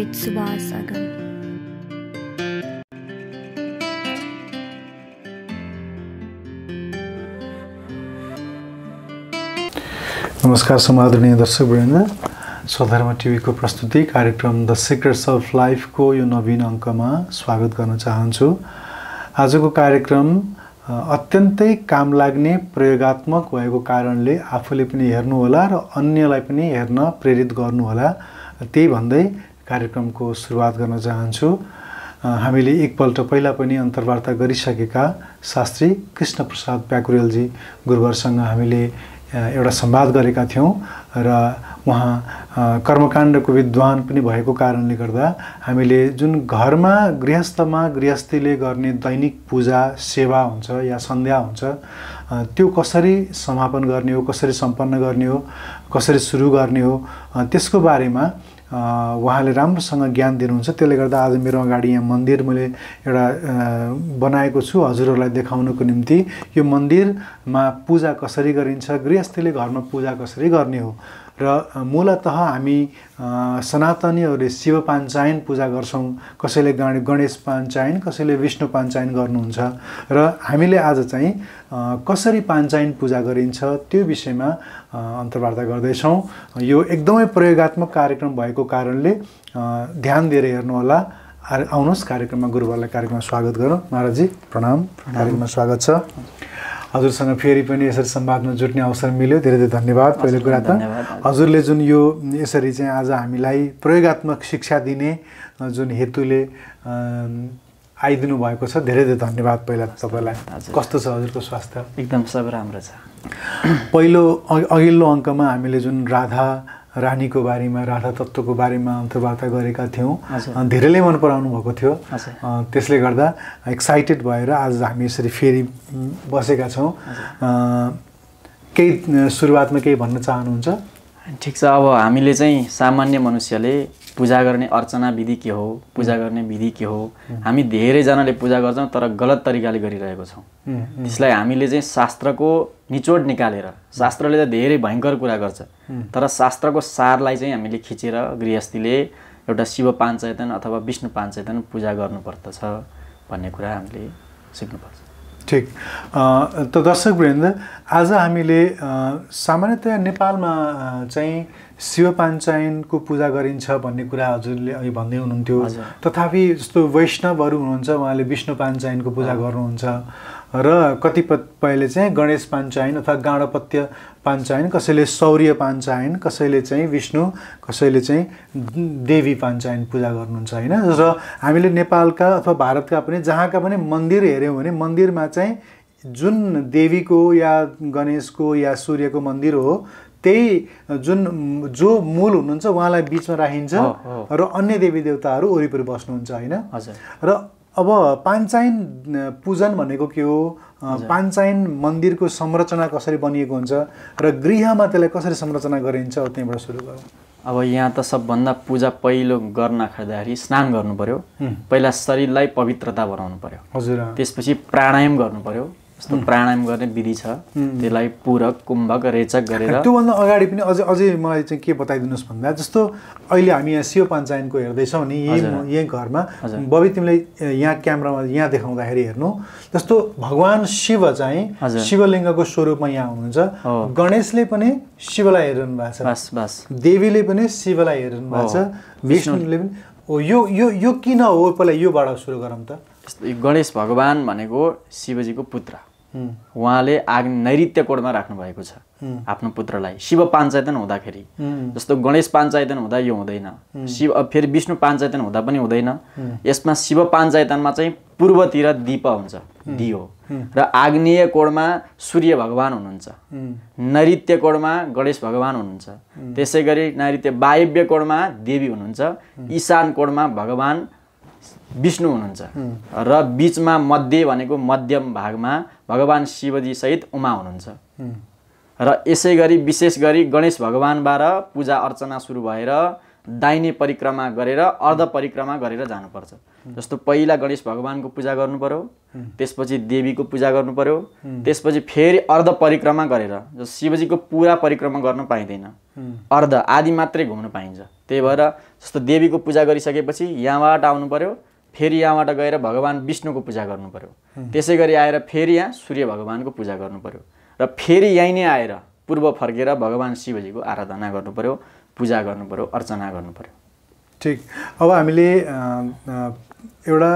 with Subhas Agam. नमस्कार समादरणीय दर्शकवृन्द स्वधर्म टिभीको प्रस्तुति कार्यक्रम द सिक्रेट्स अफ लाइफको यो नवीन अङ्कमा स्वागत गर्न चाहन्छु आजको कार्यक्रम अत्यन्तै काम लाग्ने प्रयोगात्मक भएको कारणले आफूले पनि हेर्नुहोला र अन्यलाई पनि हेर्न प्रेरित गर्नुहोला त्यही भन्दै कार्यक्रमको सुरुवात गर्न चाहन्छु हामीले एकपल्ट पहिला पनि अन्तर्वार्ता गरिसकेका शास्त्री कृष्ण प्रसाद प्याकुरेलजी गुरुवरसँग हामीले एउटा संवाद गरेका थियौँ र उहाँ कर्मकाण्डको विद्वान पनि भएको कारणले गर्दा हामीले जुन घरमा गृहस्थमा गृहस्थीले गर्ने दैनिक पूजा सेवा हुन्छ या सन्ध्या हुन्छ त्यो कसरी समापन गर्ने हो कसरी सम्पन्न गर्ने हो कसरी सुरु गर्ने हो त्यसको बारेमा उहाँले राम्रोसँग ज्ञान दिनुहुन्छ त्यसले गर्दा आज मेरो अगाडि यहाँ मन्दिर मैले एउटा बनाएको छु हजुरहरूलाई देखाउनको निम्ति यो मन्दिरमा पूजा कसरी गरिन्छ गृहस्थीले घरमा पूजा कसरी गर्ने हो र मूलत हामी सनातनीहरूले शिव पाञ्चायन पूजा गर्छौँ कसैले गण गणेश पाञ्चायन कसैले विष्णु पाञ्चायन गर्नुहुन्छ र हामीले आज चाहिँ कसरी पाञ्चायन पूजा गरिन्छ त्यो विषयमा अन्तर्वार्ता गर्दैछौँ यो एकदमै प्रयोगत्मक कार्यक्रम भएको कारणले ध्यान दिएर हेर्नुहोला आउनुहोस् कार्यक्रममा गुरुबारलाई कार्यक्रममा स्वागत गरौँ महाराजी प्रणाम कार्यक्रममा स्वागत छ हजुरसँग फेरि पनि यसरी संवादमा जुट्ने अवसर मिल्यो धेरै धेरै धन्यवाद पहिलो कुरा त हजुरले जुन यो यसरी चाहिँ आज हामीलाई प्रयोगत्मक शिक्षा दिने जुन हेतुले आइदिनु भएको छ धेरै धेरै धन्यवाद पहिला तपाईँलाई कस्तो छ हजुरको स्वास्थ्य एकदम सब राम्रो छ पहिलो अघिल्लो अङ्कमा हामीले जुन राधा रानीको बारेमा राधा तत्त्वको बारेमा अन्तर्वार्ता गरेका थियौँ धेरैले मन पराउनु भएको थियो त्यसले गर्दा एक्साइटेड भएर आज हामी यसरी फेरि बसेका छौँ केही सुरुवातमा केही भन्न चाहनुहुन्छ ठिक छ अब हामीले चाहिँ सामान्य मनुष्यले पूजा गर्ने अर्चना विधि के हो पूजा गर्ने विधि के हो हामी धेरैजनाले पूजा गर्छौँ तर गलत तरिकाले गरिरहेको छौँ त्यसलाई हामीले चाहिँ शास्त्रको निचोड निकालेर शास्त्रले त धेरै भयङ्कर कुरा गर्छ तर शास्त्रको सारलाई चाहिँ हामीले खिचेर गृहस्थीले एउटा शिव पाञ्चायतन अथवा विष्णु पाञ्चायतन पूजा गर्नुपर्दछ भन्ने कुरा हामीले सिक्नुपर्छ ठिक त दर्शक वृन्द आज हामीले सामान्यतया नेपालमा चाहिँ शिव पाञ्चायनको पूजा गरिन्छ भन्ने कुरा हजुरले अघि भन्दै हुनुहुन्थ्यो तथापि जस्तो वैष्णवहरू हुनुहुन्छ उहाँले विष्णु पाञ्चायनको पूजा गर्नुहुन्छ र कतिपयले चाहिँ गणेश पाञ्चायन अथवा गाँडपत्य पाञ्चायन कसैले सौर्य पाञ्चायन कसैले चाहिँ विष्णु कसैले चाहिँ देवी पाञ्चायन पूजा गर्नुहुन्छ होइन र हामीले नेपालका अथवा भारतका पनि जहाँका पनि मन्दिर हेऱ्यौँ भने मन्दिरमा चाहिँ जुन देवीको या गणेशको या सूर्यको मन्दिर हो त्यही जुन जो मूल हुनुहुन्छ उहाँलाई बिचमा राखिन्छ र अन्य देवी देवताहरू वरिपरि बस्नुहुन्छ होइन र अब पाञ्चाइन पूजन भनेको के हो पाञ्चाइन मन्दिरको संरचना कसरी बनिएको हुन्छ र गृहमा त्यसलाई कसरी संरचना गरिन्छ त्यहीँबाट सुरु गरौँ अब यहाँ त सबभन्दा पूजा पहिलो गर्न खाँदाखेरि स्नान गर्नु पर्यो पहिला शरीरलाई पवित्रता बनाउनु पर्यो हजुर त्यसपछि प्राणायाम गर्नु पर्यो जस्तो प्राणायाम गर्ने विधि छ त्यसलाई पूरक कुम्भक रेचक गरेर त्योभन्दा अगाडि पनि अझै अझै मलाई चाहिँ के बताइदिनुहोस् भन्दा जस्तो अहिले हामी यहाँ सियो पञ्चायनको हेर्दैछौँ नि यहीँ यहीँ घरमा बबी तिमीले यहाँ क्यामरामा यहाँ देखाउँदाखेरि हेर्नु जस्तो भगवान् शिव चाहिँ शिवलिङ्गको स्वरूपमा यहाँ हुनुहुन्छ गणेशले पनि शिवलाई हेरिरहनु भएको छ देवीले पनि शिवलाई हेरिरहनु भएको छ विष्णुले पनि ओ यो यो यो किन हो पहिला योबाट सुरु गरौँ त गणेश भगवान भनेको शिवजीको पुत्र उहाँले आग नैत्य कोडमा भएको छ आफ्नो पुत्रलाई शिव पाञ्चायतन हुँदाखेरि जस्तो गणेश पाञ्चायतन हुँदा यो हुँदैन शिव फेरि विष्णु पाञ्चायतन हुँदा पनि हुँदैन यसमा शिव पाञ्चायतनमा चाहिँ पूर्वतिर दीप हुन्छ दियो र आग्नेय कोडमा सूर्य भगवान् हुनुहुन्छ नैत्य कोडमा गणेश भगवान् हुनुहुन्छ त्यसै गरी नैत्य वायव्य कोडमा देवी हुनुहुन्छ इशान कोडमा भगवान् विष्णु हुनुहुन्छ र बिचमा मध्य भनेको मध्यम भागमा भगवान् सहित उमा हुनुहुन्छ र यसै गरी विशेष गरी गणेश भगवान्बाट पूजा अर्चना सुरु भएर दाहिने परिक्रमा गरेर अर्ध परिक्रमा गरेर जानुपर्छ जस्तो पहिला गणेश भगवान्को पूजा गर्नु पर्यो त्यसपछि देवीको पूजा गर्नु पर्यो त्यसपछि फेरि अर्ध परिक्रमा गरेर जस्तो शिवजीको पुरा परिक्रमा गर्न पाइँदैन अर्ध आदि मात्रै घुम्न पाइन्छ त्यही भएर जस्तो देवीको पूजा गरिसकेपछि यहाँबाट आउनु पर्यो फेरि यहाँबाट गएर भगवान् विष्णुको पूजा गर्नु पऱ्यो त्यसै गरी आएर फेरि यहाँ सूर्य भगवान्को पूजा गर्नु पऱ्यो र फेरि यहीँ नै आएर पूर्व फर्केर भगवान् शिवजीको आराधना गर्नु पऱ्यो पूजा गर्नु पऱ्यो अर्चना गर्नु पऱ्यो ठिक अब हामीले एउटा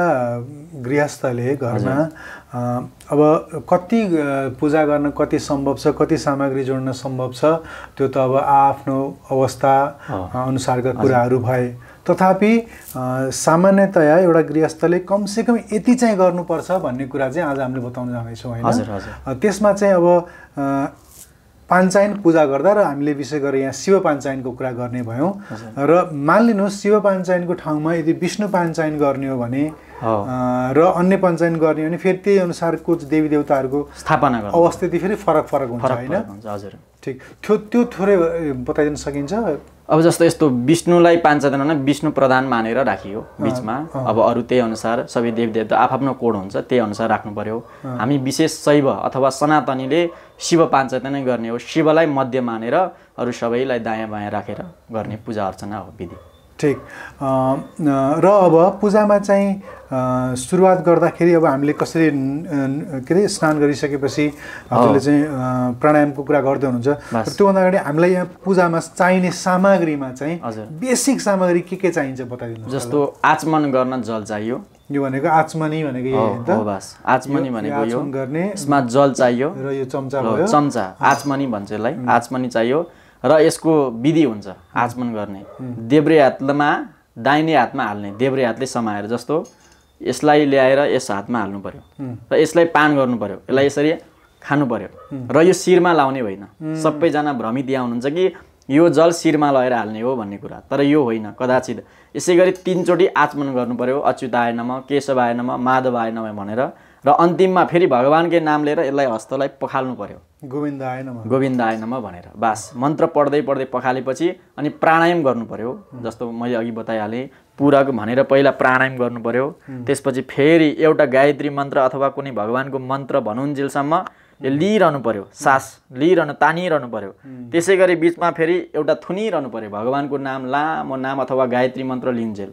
गृहस्थले घरमा अब कति पूजा गर्न कति सम्भव छ कति सामग्री जोड्न सम्भव छ त्यो त अब आआफ्नो अवस्था अनुसारका कुराहरू भए तथापि सामान्यतया एउटा गृहस्थले कमसेकम यति चाहिँ गर्नुपर्छ भन्ने कुरा चाहिँ आज हामीले बताउन जाँदैछौँ होइन त्यसमा चाहिँ अब पाञ्चायन पूजा गर्दा र हामीले विशेष गरेर यहाँ शिव पाञ्चायनको कुरा गर्ने भयौँ र मानिलिनुहोस् शिव पाञ्चायनको ठाउँमा यदि विष्णु पाञ्चायन गर्ने हो भने र अन्य पञ्चायन गर्ने हो भने फेरि त्यही अनुसारको देवी देवताहरूको स्थापना अवस्थिति फेरि फरक फरक हुन्छ होइन हजुर ठिक त्यो त्यो थोरै बताइदिन सकिन्छ अब जस्तो यस्तो विष्णुलाई पाँचजना विष्णु प्रधान मानेर राखियो बिचमा अब अरू त्यही अनुसार सबै देवदेवता आफ्नो कोड हुन्छ त्यही अनुसार राख्नु पर्यो हामी विशेष शैव अथवा सनातनीले शिव पाँचतना गर्ने हो शिवलाई मध्य मानेर अरू सबैलाई दायाँ बायाँ राखेर गर्ने पूजा अर्चना हो विधि ठिक र अब पूजामा चाहिँ सुरुवात गर्दाखेरि अब हामीले कसरी के अरे स्नान गरिसकेपछि हजुरले चाहिँ प्राणायामको कुरा गर्दै हुनुहुन्छ त्योभन्दा अगाडि हामीलाई यहाँ पूजामा चाहिने सामग्रीमा चाहिँ बेसिक सामग्री के के चाहिन्छ बताइदिनु जस्तो आचमन गर्न जल चाहियो यो भनेको आचमनी भनेको आचमनी भनेको यो गर्ने जल चाहियो र यो चम्चा चम्चा आचमनी भन्छ यसलाई आचमनी चाहियो र यसको विधि हुन्छ आचमन गर्ने देब्रे हातमा दाहिने हातमा हाल्ने देब्रे हातले समाएर जस्तो यसलाई ल्याएर यस हातमा हाल्नु पऱ्यो र यसलाई पान गर्नु पऱ्यो यसलाई यसरी खानु पऱ्यो र यो शिरमा लाउने होइन सबैजना भ्रमित यहाँ हुनुहुन्छ कि यो जल शिरमा लगेर हाल्ने हो भन्ने कुरा तर यो होइन कदाचित यसै गरी तिनचोटि आचमन गर्नु पऱ्यो अच्युत आएनमा केशव आएनमा माधव आएनमा भनेर र अन्तिममा फेरि भगवान्कै नाम लिएर यसलाई हस्तलाई पखाल्नु पर्यो गोविन्द आएनमा गोविन्द आएनमा भनेर बास मन्त्र पढ्दै पढ्दै पखालेपछि अनि प्राणायाम गर्नु पर्यो जस्तो मैले अघि बताइहालेँ पूरक भनेर पहिला प्राणायाम गर्नु पर्यो त्यसपछि फेरि एउटा गायत्री मन्त्र अथवा कुनै भगवान्को मन्त्र भनुन्जेलसम्म यो लिइरहनु पर्यो सास लिइरहनु तानिरहनु पर्यो त्यसै गरी बिचमा फेरि एउटा थुनिरहनु पर्यो भगवान्को नाम लामो नाम अथवा गायत्री मन्त्र लिन्जेल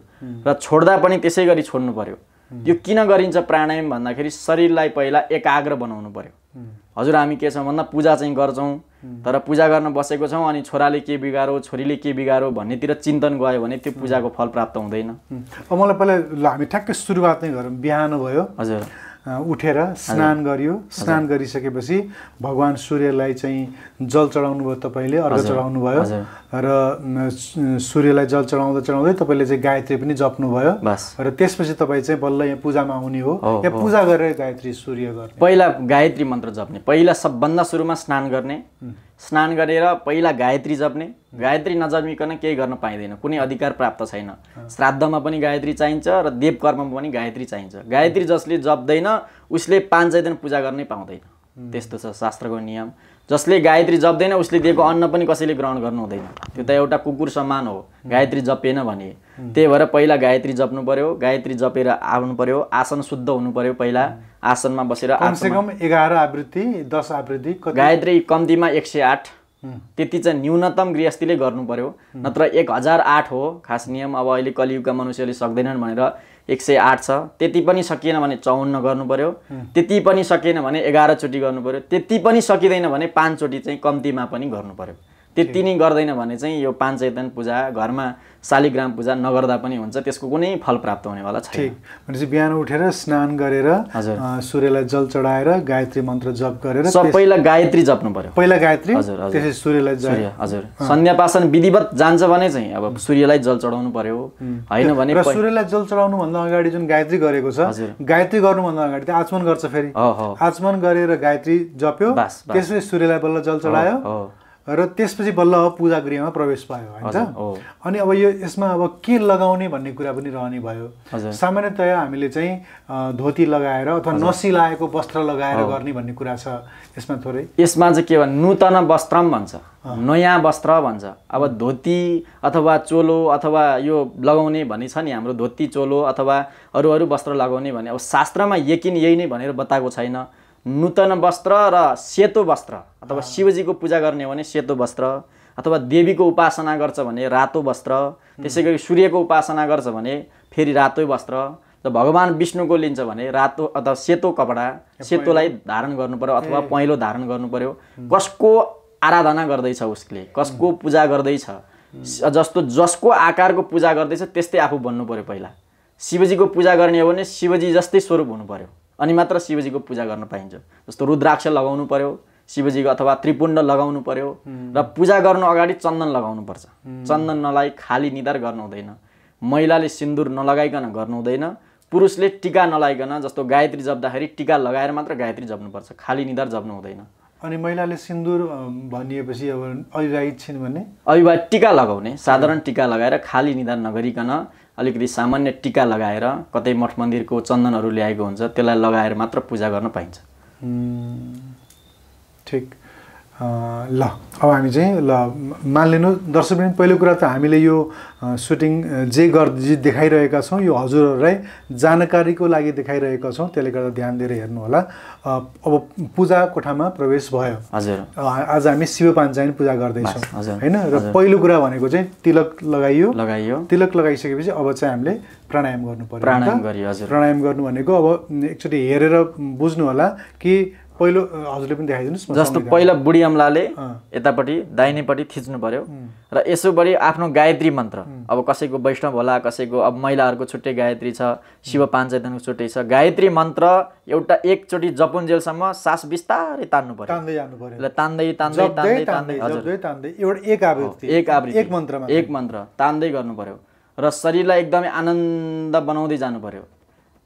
र छोड्दा पनि त्यसै गरी छोड्नु पर्यो यो किन गरिन्छ प्राणायाम भन्दाखेरि शरीरलाई पहिला एकाग्र बनाउनु पर्यो हजुर हामी के छौँ भन्दा पूजा चाहिँ गर्छौँ तर पूजा गर्न बसेको छौँ अनि छोराले के बिगारो छोरीले के बिगारो भन्नेतिर चिन्तन गयो भने त्यो पूजाको फल प्राप्त हुँदैन अब मलाई पहिला हामी ठ्याक्कै सुरुवात नै गरौँ बिहान भयो हजुर उठेर स्नान गरियो स्नान गरिसकेपछि भगवान् सूर्यलाई चाहिँ जल चढाउनु भयो तपाईँले अर्घ चढाउनु भयो र सूर्यलाई जल चढाउँदा चढाउँदै तपाईँले चाहिँ गायत्री पनि जप्नुभयो र त्यसपछि तपाईँ चाहिँ बल्ल यहाँ पूजामा आउने हो या पूजा गरेर गायत्री सूर्य गर्ने पहिला गायत्री मन्त्र जप्ने पहिला सबभन्दा सुरुमा स्नान गर्ने स्नान गरेर पहिला गायत्री जप्ने गायत्री नजन्मिकन केही गर्न पाइँदैन कुनै अधिकार प्राप्त छैन श्राद्धमा पनि गायत्री चाहिन्छ र देवकर्ममा पनि गायत्री चाहिन्छ गायत्री जसले जप्दैन उसले पाँच सय दिन पूजा गर्नै पाउँदैन त्यस्तो छ शास्त्रको नियम जसले गायत्री जप्दैन उसले दिएको अन्न पनि कसैले ग्रहण गर्नु हुँदैन त्यो त एउटा कुकुर समान हो गायत्री जपेन भने त्यही भएर पहिला गायत्री जप्नु पऱ्यो गायत्री जपेर आउनु पऱ्यो आसन शुद्ध हुनु पऱ्यो पहिला आसनमा बसेर कमसेकम एघार आवृत्ति दस आवृत्ति गायत्री कम्तीमा एक सय आठ त्यति चाहिँ न्यूनतम गृहस्थीले गर्नु पर्यो नत्र एक हजार आठ हो खास नियम अब अहिले कलियुगका मनुष्यले सक्दैनन् भनेर एक सय आठ छ त्यति पनि सकिएन भने चौन्न गर्नु पर्यो त्यति पनि सकिएन भने एघारचोटि गर्नु पर्यो त्यति पनि सकिँदैन भने पाँचचोटि चाहिँ कम्तीमा पनि गर्नु पर्यो त्यति नै गर्दैन भने चाहिँ यो पाँच पाञ्चेतन पूजा घरमा शालिग्राम पूजा नगर्दा पनि हुन्छ त्यसको कुनै फल प्राप्त हुनेवाला छैन ठिक भनेपछि बिहान उठेर स्नान गरेर हजुर सूर्यलाई जल चढाएर गायत्री मन्त्र जप गरेर पहिला गायत्री जप्नु पर्यो पहिला गायत्री हजुर त्यसपछि सूर्यलाई सूर्य हजुर सन्यापासन विधिवत जान्छ भने चाहिँ अब सूर्यलाई जल चढाउनु पर्यो होइन भने सूर्यलाई जल चढाउनु भन्दा अगाडि जुन गायत्री गरेको छ गायत्री गर्नुभन्दा अगाडि त आचमन गर्छ फेरि आचमन गरेर गायत्री जप्यो त्यसपछि सूर्यलाई बल्ल जल चढायो र त्यसपछि बल्ल अब पूजा गृहमा प्रवेश पायो होइन अनि अब यो यसमा अब के लगाउने भन्ने कुरा पनि रहने भयो सामान्यतया हामीले चाहिँ धोती लगाएर अथवा नसिलाएको वस्त्र लगाएर गर्ने भन्ने कुरा छ यसमा थोरै यसमा चाहिँ के भन्नु नूतन वस्त्रम भन्छ नयाँ वस्त्र भन्छ अब धोती अथवा चोलो अथवा यो लगाउने भन्ने छ नि हाम्रो धोती चोलो अथवा अरू अरू वस्त्र लगाउने भने अब शास्त्रमा यकिन यही नै भनेर बताएको छैन नूतन वस्त्र र सेतो वस्त्र अथवा शिवजीको पूजा गर्ने हो भने सेतो वस्त्र अथवा देवीको उपासना गर्छ भने रातो वस्त्र त्यसै गरी सूर्यको उपासना गर्छ भने फेरि रातो वस्त्र र भगवान् विष्णुको लिन्छ भने रातो अथवा सेतो कपडा सेतोलाई धारण गर्नु पर्यो अथवा पहेँलो धारण गर्नु पर्यो कसको आराधना गर्दैछ उसले कसको पूजा गर्दैछ जस्तो जसको आकारको पूजा गर्दैछ त्यस्तै आफू बन्नु पऱ्यो पहिला शिवजीको पूजा गर्ने हो भने शिवजी जस्तै स्वरूप हुनु पऱ्यो अनि मात्र शिवजीको पूजा गर्न पाइन्छ जस्तो रुद्राक्ष लगाउनु पर्यो शिवजीको अथवा त्रिपुण्ड लगाउनु पर्यो र पूजा गर्नु अगाडि चन्दन लगाउनुपर्छ चन्दन नलाई खाली निधार गर्नु हुँदैन महिलाले सिन्दुर नलगाइकन गर्नु हुँदैन पुरुषले टिका नलाइकन जस्तो गायत्री जप्दाखेरि टिका लगाएर मात्र गायत्री जप्नुपर्छ खाली निधार जप्नु हुँदैन अनि महिलाले सिन्दुर भनिएपछि अब अविवाहित छिन् भने अविवाहित टिका लगाउने साधारण टिका लगाएर खाली निधार नगरिकन अलिकति सामान्य टिका लगाएर कतै मठ मन्दिरको चन्दनहरू ल्याएको हुन्छ त्यसलाई लगाएर मात्र पूजा गर्न पाइन्छ ठिक ल अब हामी चाहिँ ल मानिलिनु पनि पहिलो कुरा त हामीले यो सुटिङ जे गर् देखाइरहेका छौँ यो हजुरहरूलाई जानकारीको लागि देखाइरहेका छौँ त्यसले गर्दा ध्यान दिएर हेर्नुहोला अब पूजा कोठामा प्रवेश भयो हजुर आज हामी शिव पाञ्चायन पूजा गर्दैछौँ होइन र पहिलो कुरा भनेको चाहिँ तिलक लगाइयो लगाइयो तिलक लगाइसकेपछि अब चाहिँ हामीले प्राणायाम गर्नु पर्यो प्राणायाम गर्नु भनेको अब एकचोटि हेरेर बुझ्नुहोला कि पहिलो हजुरले पनि देखाइदिनुहोस् जस्तो पहिला बुढी अम्लाले यतापट्टि दाहिनेपट्टि थिच्नु पर्यो र यसो आफ्नो गायत्री मन्त्र अब कसैको वैष्णव होला कसैको अब महिलाहरूको छुट्टै गायत्री छ शिव पाञ्चायतनको छुट्टै छ गायत्री मन्त्र एउटा एकचोटि जेलसम्म सास बिस्तारै तान्नु पर्यो तान्दै जानु पर्यो तान्दै तान्दै तान्दै तान्दै एउटा एक आवृत्ति एक मन्त्र तान्दै गर्नु पर्यो र शरीरलाई एकदमै आनन्द बनाउँदै जानु पर्यो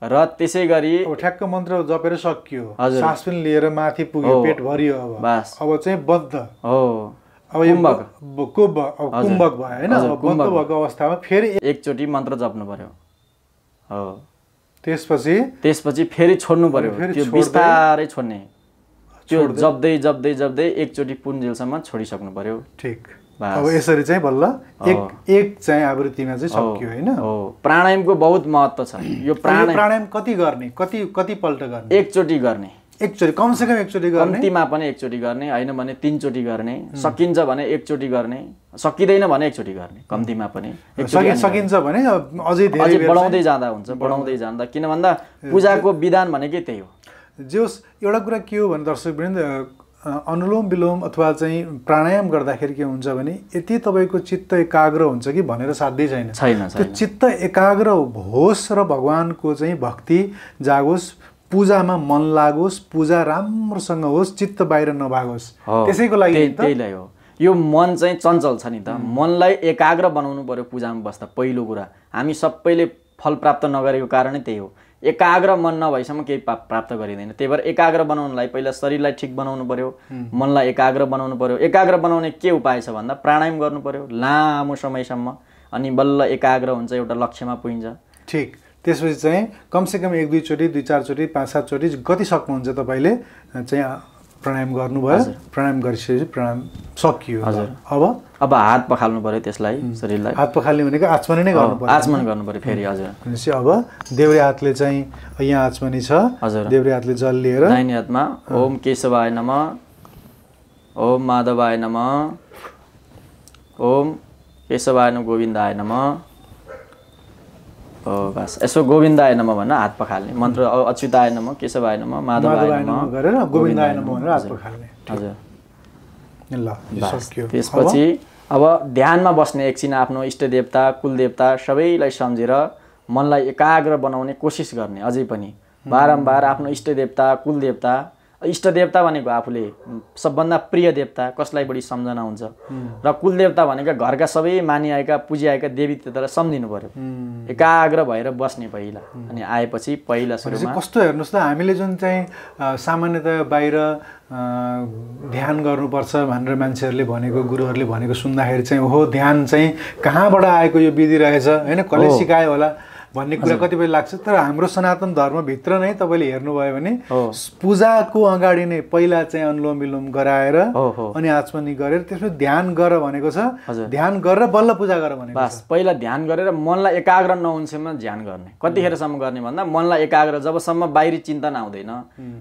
र त्यसै गरी ठ्याक्क मन्त्र जपेर सकियो सास पनि लिएर माथि पुग्यो पेट भरियो अब अब चाहिँ बद्ध हो अब कुम्भक अब कुम्भक भयो होइन भएको अवस्थामा फेरि एकचोटि मन्त्र जप्नु पर्यो हो त्यसपछि त्यसपछि फेरि छोड्नु पर्यो त्यो बिस्तारै छोड्ने त्यो जप्दै जप्दै जप्दै एकचोटि पुन्जेलसम्म छोडिसक्नु पर्यो ठिक अब यसरी चाहिँ बल्ल एक एक चाहिँ आवृत्तिमा चाहिँ सकियो होइन प्राणायामको बहुत महत्त्व छ यो प्राण प्राणायाम कति गर्ने कति कतिपल्ट गर्ने एकचोटि गर्ने एकचोटि कमसेकम एकचोटि गर्ने कम्तीमा पनि एकचोटि गर्ने होइन भने तिनचोटि गर्ने सकिन्छ भने एकचोटि गर्ने सकिँदैन भने एकचोटि गर्ने कम्तीमा पनि सकिन्छ भने अझै अझै बढाउँदै जाँदा हुन्छ बढाउँदै जाँदा किन भन्दा पूजाको विधान भनेकै त्यही हो जे होस् एउटा कुरा के हो भने दर्शक अनुलोम विलोम अथवा चाहिँ प्राणायाम गर्दाखेरि के हुन्छ भने यति तपाईँको चित्त एकाग्र हुन्छ कि भनेर साध्यै छैन छैन त्यो चित्त एकाग्र होस् र भगवान्को चाहिँ भक्ति जागोस् पूजामा मन लागोस् पूजा राम्रोसँग होस् चित्त बाहिर नभागोस् त्यसैको लागि त्यही हो यो मन चाहिँ चञ्चल छ नि त मनलाई एकाग्र बनाउनु पऱ्यो पूजामा बस्दा पहिलो कुरा हामी सबैले फल प्राप्त नगरेको कारणै त्यही हो एकाग्र मन नभएसम्म केही प्राप्त गरिँदैन त्यही भएर एकाग्र बनाउनलाई पहिला शरीरलाई ठिक बनाउनु पऱ्यो मनलाई एकाग्र बनाउनु पऱ्यो एकाग्र बनाउने के उपाय छ भन्दा प्राणायाम गर्नु पऱ्यो लामो समयसम्म अनि बल्ल एकाग्र हुन्छ एउटा लक्ष्यमा पुगिन्छ ठिक त्यसपछि चाहिँ कमसेकम एक दुईचोटि दुई चारचोटि पाँच सातचोटि कति सक्नुहुन्छ तपाईँले चाहिँ प्राणायाम गर्नुभयो प्राणायाम गरिसकेपछि प्राणायाम सकियो हजुर अब अब हात पखाल्नु पऱ्यो त्यसलाई शरीरलाई हात पखाल्ने भनेको आचमन नै गर्नु पर्यो आचमन गर्नु पऱ्यो फेरि हजुर भनेपछि अब देउरे हातले चाहिँ यहाँ आचमनी छ हजुर देउरे हातले जल लिएर दाहिने हातमा ओम केशवाय नम ओम माधवाय नम ओम आय नम गोविन्दाय नम हो बास यसो गोविन्दाय नम भनेर हात पखाल्ने मन्त्र अच्युताय नम केशवाय नम माधवाय नम गरेर गोविन्दाय नम भनेर हात पखाल्ने हजुर त्यसपछि अब ध्यानमा बस्ने एकछिन आफ्नो इष्टदेवता कुलदेवता सबैलाई सम्झेर मनलाई एकाग्र बनाउने कोसिस गर्ने अझै पनि बारम्बार आफ्नो इष्टदेवता कुलदेवता इष्ट देवता भनेको आफूले सबभन्दा प्रिय देवता कसलाई बढी सम्झना हुन्छ र कुल देवता भनेका घरका सबै मानिआएका देवी त्यतालाई सम्झिनु पर्यो एकाग्र भएर बस्ने पहिला अनि आएपछि पहिला सुरुमा कस्तो हेर्नुहोस् त हामीले जुन चाहिँ सामान्यतया बाहिर ध्यान गर्नुपर्छ भनेर मान्छेहरूले भनेको गुरुहरूले भनेको सुन्दाखेरि चाहिँ हो ध्यान चाहिँ कहाँबाट आएको यो विधि रहेछ होइन कसले सिकायो होला भन्ने कुरा कतिपय लाग्छ तर हाम्रो सनातन धर्मभित्र नै तपाईँले हेर्नुभयो भने पूजाको अगाडि नै पहिला चाहिँ अनुलोम विलोम गराएर अनि आचमनी गरेर त्यसमा ध्यान गर भनेको छ ध्यान गरेर बल्ल पूजा गर भनेको बस पहिला ध्यान गरेर मनलाई एकाग्र नहुन्छेमा ध्यान गर्ने कतिखेरसम्म गर्ने भन्दा मनलाई एकाग्र जबसम्म बाहिरी चिन्ता नआउँदैन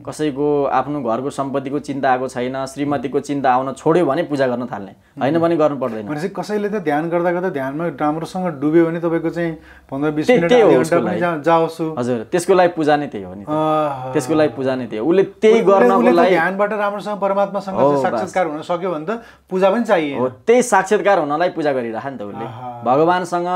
कसैको आफ्नो घरको सम्पत्तिको चिन्ता आएको छैन श्रीमतीको चिन्ता आउन छोड्यो भने पूजा गर्न थाल्ने होइन भने गर्नु पर्दैन भनेपछि कसैले त ध्यान गर्दा गर्दा ध्यानमा राम्रोसँग डुब्यो भने तपाईँको चाहिँ पन्ध्र बिस मिनट हो उसको लागि हजुर त्यसको लागि पूजा नै त्यही हो नि त्यसको लागि पूजा नै त्यही हो उसले त्यही गर्नको लागि ध्यानबाट राम्रोसँग परमात्मासँग साक्षात्कार हुन सक्यो भने त पूजा पनि चाहियो हो त्यही साक्षात्कार हुनलाई पूजा गरिरहे नि त उसले भगवान्सँग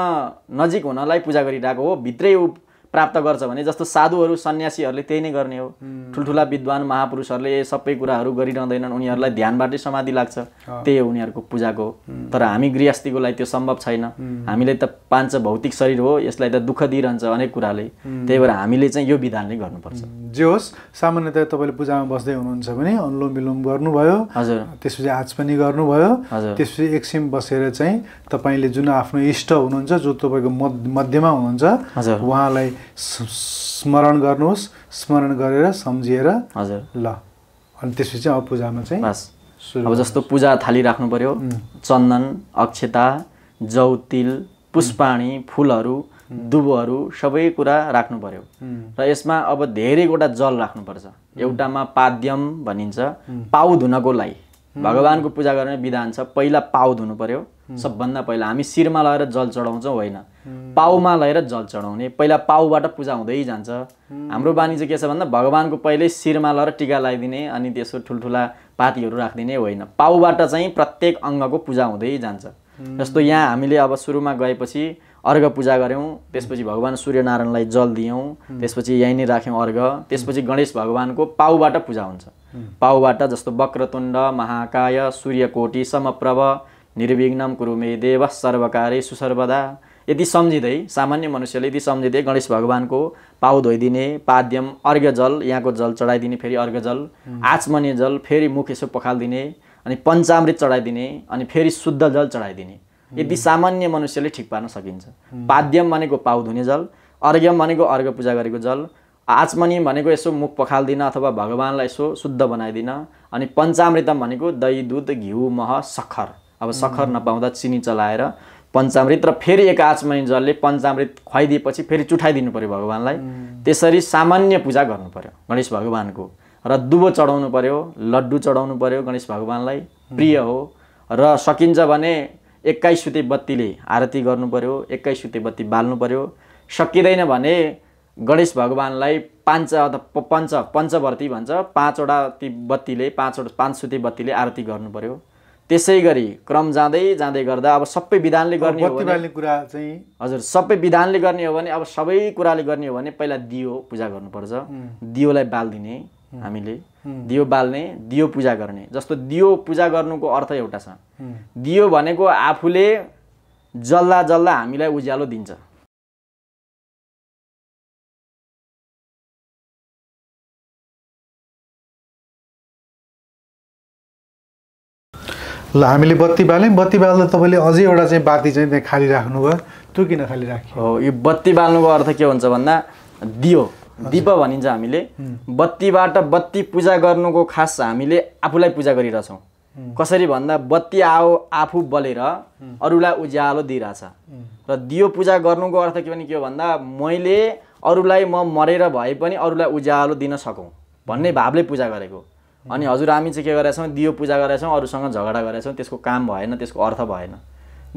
नजिक हुनलाई पूजा गरिरहेको हो भित्रै ऊ प्राप्त गर्छ भने जस्तो साधुहरू सन्यासीहरूले त्यही नै गर्ने हो ठुल्ठुला विद्वान महापुरुषहरूले सबै कुराहरू गरिरहँदैनन् उनीहरूलाई ध्यानबाटै समाधि लाग्छ त्यही हो उनीहरूको पूजाको तर हामी गृहस्थीको लागि त्यो सम्भव छैन हामीले त पाँच भौतिक शरीर हो यसलाई त दुःख दिइरहन्छ अनेक कुराले त्यही भएर हामीले चाहिँ यो विधान नै गर्नुपर्छ जे होस् सामान्यतया तपाईँले पूजामा बस्दै हुनुहुन्छ भने अनुलोम विलोम गर्नुभयो हजुर त्यसपछि आज पनि गर्नुभयो हजुर त्यसपछि एकछिन बसेर चाहिँ तपाईँले जुन आफ्नो इष्ट हुनुहुन्छ जो तपाईँको मध्यमा हुनुहुन्छ हजुर उहाँलाई स्मरण गर्नुहोस् स्मरण गरेर सम्झिएर हजुर ल अनि त्यसपछि अब पूजामा चाहिँ अब जस्तो पूजा थाली राख्नु पर्यो चन्दन अक्षता जौ तिल पुष्पाणी फुलहरू दुबोहरू सबै कुरा राख्नु पर्यो र यसमा अब धेरैवटा जल राख्नुपर्छ एउटामा पाद्यम भनिन्छ पाउ धुनको लागि भगवान्को पूजा गर्ने विधान छ पहिला पाउ धुनु पर्यो सबभन्दा पहिला हामी शिरमा लगेर जल चढाउँछौँ होइन पाउमा लगेर जल चढाउने पहिला पाउबाट पूजा हुँदै जान्छ हाम्रो बानी चाहिँ के छ भन्दा भगवान्को पहिल्यै शिरमा लगेर टिका लगाइदिने अनि त्यसको ठुल्ठुला पातीहरू राखिदिने होइन पाउबाट चाहिँ प्रत्येक अङ्गको पूजा हुँदै जान्छ जस्तो यहाँ हामीले अब सुरुमा गएपछि अर्घ पूजा गऱ्यौँ त्यसपछि भगवान् सूर्यनारायणलाई जल दियौँ त्यसपछि यहीँ नै राख्यौँ अर्घ त्यसपछि गणेश भगवान्को पाउबाट पूजा हुन्छ पाउबाट जस्तो वक्रतुण्ड महाकाय सूर्यकोटी समप्रभ निर्विघ्नम कुरुमे देव सर्वकारे सुसर्वदा यदि सम्झिँदै सामान्य मनुष्यले यदि सम्झिँदै गणेश भगवान्को पाउ धोइदिने पाद्यम अर्घ्य जल यहाँको जल चढाइदिने फेरि अर्घ्य जल जल फेरि मुख यसो पखालिदिने अनि पञ्चामृत चढाइदिने अनि फेरि शुद्ध जल चढाइदिने यदि सामान्य मनुष्यले ठिक पार्न सकिन्छ पाद्यम भनेको पाउ धुने जल अर्घ्यम भनेको अर्घ पूजा गरेको जल आचमनी भनेको यसो मुख पखाल्दिनँ अथवा भगवान्लाई यसो शुद्ध बनाइदिन अनि पञ्चामृतम भनेको दही दुध घिउ मह सखर अब सखर नपाउँदा चिनी चलाएर पञ्चामृत र फेरि एक आचमनी जलले पञ्चामृत खुवाइदिएपछि फेरि चुठाइदिनु पऱ्यो भगवान्लाई त्यसरी सामान्य पूजा गर्नु पऱ्यो गणेश भगवान्को र दुबो चढाउनु पऱ्यो लड्डु चढाउनु पऱ्यो गणेश भगवान्लाई प्रिय हो र सकिन्छ भने एक्काइस सुते बत्तीले आरती गर्नु पऱ्यो एक्काइस सुते बत्ती बाल्नु पऱ्यो सकिँदैन भने गणेश भगवान्लाई पाँच अथवा पञ्च पञ्चवर्ती भन्छ पाँचवटा ती बत्तीले पाँचवटा पाँच सुती बत्तीले आरती गर्नु पर्यो त्यसै गरी क्रम जाँदै जाँदै गर्दा अब सबै विधानले गर्ने हो भने कुरा चाहिँ हजुर सबै विधानले गर्ने हो भने अब सबै कुराले गर्ने हो भने पहिला दियो पूजा गर्नुपर्छ दियोलाई बालिदिने हामीले दियो बाल्ने दियो पूजा गर्ने जस्तो दियो पूजा गर्नुको अर्थ एउटा छ दियो भनेको आफूले जल्ला जल्ला हामीलाई उज्यालो दिन्छ ल हामीले बत्ती बाल्यौँ बत्ती बाल्दा तपाईँले अझै एउटा चाहिँ बाती चाहिँ त्यहाँ खाली राख्नुभयो त्यो किन खाली राख्यो हो यो बत्ती बाल्नुको अर्थ के हुन्छ भन्दा दियो दिप भनिन्छ हामीले बत्तीबाट बत्ती पूजा गर्नुको खास हामीले आफूलाई पूजा गरिरहेछौँ कसरी भन्दा बत्ती आओ आफू बलेर अरूलाई उज्यालो दिइरहेछ र दियो पूजा गर्नुको अर्थ के भने के हो भन्दा मैले अरूलाई म मरेर भए पनि अरूलाई उज्यालो दिन सकौँ भन्ने भावले पूजा गरेको अनि हजुर हामी चाहिँ के गरेछौँ दियो पूजा गरेछौँ अरूसँग झगडा गरेछौँ त्यसको काम भएन त्यसको अर्थ भएन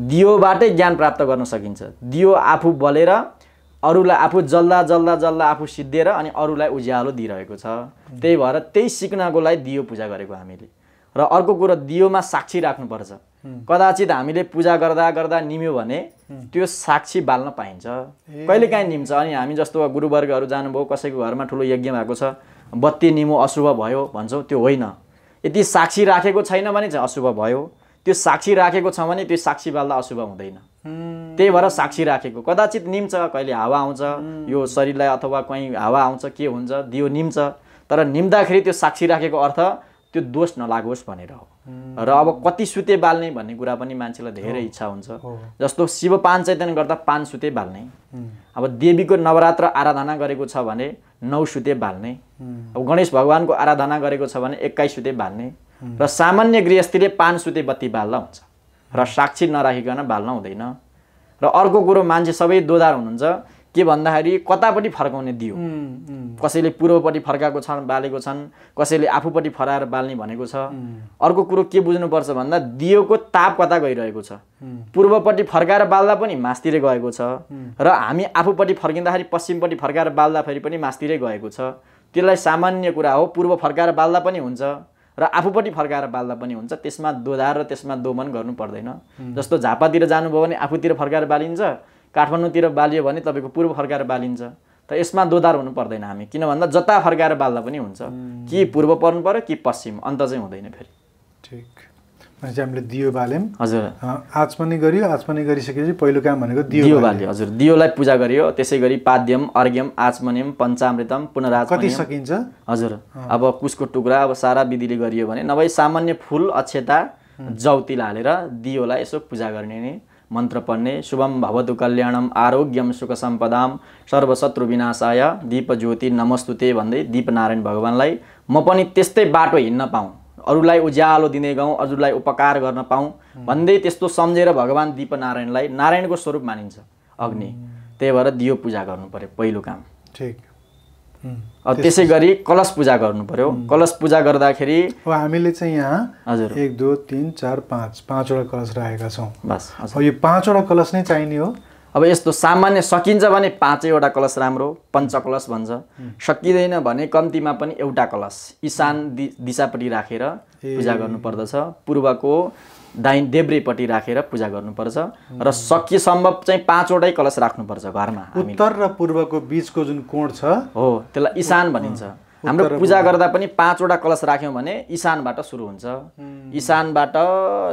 दियोबाटै ज्ञान प्राप्त गर्न सकिन्छ दियो आफू बलेर अरूलाई आफू जल्दा जल्दा जल्दा आफू सिद्धिएर अनि अरूलाई उज्यालो दिइरहेको छ त्यही भएर त्यही सिक्नको लागि दियो पूजा गरेको हामीले र अर्को कुरो दियोमा साक्षी राख्नुपर्छ कदाचित हामीले पूजा गर्दा गर्दा निम्यो भने त्यो साक्षी बाल्न पाइन्छ कहिले काहीँ निम्छ अनि हामी जस्तो गुरुवर्गहरू जानुभयो कसैको घरमा ठुलो यज्ञ भएको छ बत्ती निमो अशुभ भयो भन्छौँ त्यो होइन यदि साक्षी राखेको छैन भने चाहिँ अशुभ भयो त्यो साक्षी राखेको छ भने त्यो साक्षी बाल्दा अशुभ हुँदैन त्यही भएर साक्षी राखेको कदाचित निम्छ कहिले हावा आउँछ यो शरीरलाई अथवा कहीँ हावा आउँछ के हुन्छ दियो निम्छ तर निम्दाखेरि त्यो साक्षी राखेको अर्थ त्यो दोष नलागोस् भनेर हो र अब कति सुते बाल्ने भन्ने कुरा पनि मान्छेलाई धेरै इच्छा हुन्छ जस्तो शिव पान चैतन गर्दा पान सुते बाल्ने अब देवीको नवरात्र आराधना गरेको छ भने नौ सुते बाल्ने अब गणेश भगवान्को आराधना गरेको छ भने एक्काइस सुते बाल्ने र सामान्य गृहस्थीले पान सुते बत्ती बाल्दा हुन्छ र साक्षी नराखिकन बाल्न हुँदैन र अर्को कुरो मान्छे सबै दोधार हुनुहुन्छ के भन्दाखेरि कतापट्टि फर्काउने दियो कसैले पूर्वपट्टि फर्काएको छन् बालेको छन् कसैले आफूपट्टि फराएर बाल्ने भनेको छ अर्को कुरो के बुझ्नुपर्छ भन्दा दियोको ताप कता गइरहेको छ पूर्वपट्टि फर्काएर बाल्दा पनि मासतिरै गएको छ र हामी आफूपट्टि फर्किँदाखेरि पश्चिमपट्टि फर्काएर बाल्दाखेरि पनि मासतिरै गएको छ त्यसलाई सामान्य कुरा हो पूर्व फर्काएर बाल्दा पनि हुन्छ र आफूपट्टि फर्काएर बाल्दा पनि हुन्छ त्यसमा दोधार र त्यसमा दोमन गर्नु पर्दैन जस्तो झापातिर जानुभयो भने आफूतिर फर्काएर बालिन्छ काठमाडौँतिर बालियो भने तपाईँको पूर्व फर्काएर बालिन्छ त यसमा दोधार हुनु पर्दैन हामी किन भन्दा जता फर्काएर बाल्दा पनि हुन्छ कि पूर्व पर्नु पऱ्यो कि पश्चिम अन्त चाहिँ हुँदैन फेरि ठिक भनेपछि हामीले दियो बाल्यौँ हजुर आचमनी गरियो आचमनी गरिसकेपछि पहिलो काम भनेको दियो दियो बाल्यो हजुर दियोलाई पूजा गरियो त्यसै गरी पाद्यम अर्घ्यम आचमन्यम पञ्चामृतम पुनराज कति सकिन्छ हजुर अब कुसको टुक्रा अब सारा विधिले गरियो भने नभए सामान्य फुल अक्षता जौतिल हालेर दियोलाई यसो पूजा गर्ने नै मन्त्र पढ्ने शुभम भवतु कल्याणम आरोग्यम सुख सम्पदाम सर्वशत्रु विनाशाय नमस्तु नमस्तुते भन्दै दीपनारायण भगवान्लाई म पनि त्यस्तै बाटो हिँड्न पाऊँ अरूलाई उज्यालो दिने गाउँ अरूलाई उपकार गर्न पाऊँ भन्दै त्यस्तो सम्झेर भगवान् दीपनारायणलाई नारायणको स्वरूप मानिन्छ अग्नि त्यही भएर दियो पूजा गर्नु पऱ्यो पहिलो काम ठिक त्यसै गरी कलश पूजा गर्नु पर्यो कलश पूजा गर्दाखेरि हामीले चाहिँ यहाँ हजुर एक दुई तिन चार पाँच पाँचवटा कलश राखेका छौँ बस यो पाँचवटा कलश नै चाहिने हो अब यस्तो सामान्य सकिन्छ भने पाँचैवटा कलश राम्रो पञ्चकलश भन्छ सकिँदैन भने कम्तीमा पनि एउटा कलश इशान दि दिशापट्टि राखेर पूजा गर्नुपर्दछ पूर्वको दाइन देब्रेपट्टि राखेर पूजा गर्नुपर्छ र सकिए सम्भव चाहिँ पाँचवटै कलश राख्नुपर्छ घरमा उत्तर र पूर्वको बिचको जुन कोण छ हो त्यसलाई इशान भनिन्छ हाम्रो पूजा गर्दा पनि पाँचवटा कलश राख्यौँ भने इशानबाट सुरु हुन्छ इशानबाट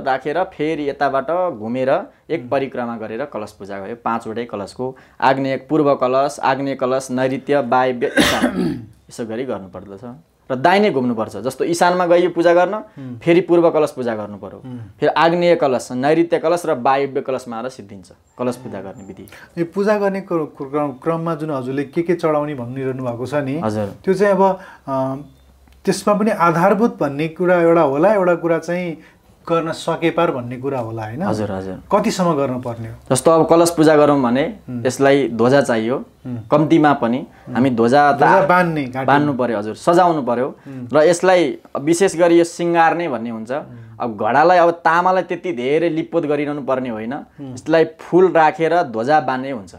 राखेर फेरि यताबाट घुमेर एक परिक्रमा गरेर कलश पूजा गऱ्यो पाँचवटै कलशको आग्नेय पूर्व कलश आग्नेय कलश नैत्य वायव्य इशान यसो गरी गर्नुपर्दछ र दाहिने घुम्नुपर्छ जस्तो इसानमा गइयो पूजा गर्न फेरि पूर्व कलश पूजा गर्नु पऱ्यो फेरि आग्नेय कलश नैऋत्य कलश र वायव्य कलशमा आएर सिद्धिन्छ कलश पूजा गर्ने विधि यो पूजा गर्ने क्रममा जुन हजुरले के के चढाउने भनिरहनु भएको छ नि हजुर त्यो चाहिँ अब त्यसमा पनि आधारभूत भन्ने कुरा एउटा होला एउटा कुरा चाहिँ गर्न सके पार भन्ने कुरा होला होइन हजुर हजुर कतिसम्म गर्नुपर्ने हो जस्तो अब कलश पूजा गरौँ भने यसलाई ध्वजा चाहियो कम्तीमा पनि हामी ध्वजा बाँध्ने बाँध्नु पर्यो हजुर सजाउनु पर्यो र यसलाई विशेष गरी यो सिङ्गार भन्ने हुन्छ अब घडालाई अब तामालाई त्यति धेरै लिपोत गरिरहनु पर्ने होइन यसलाई फुल राखेर ध्वजा बाँध्ने हुन्छ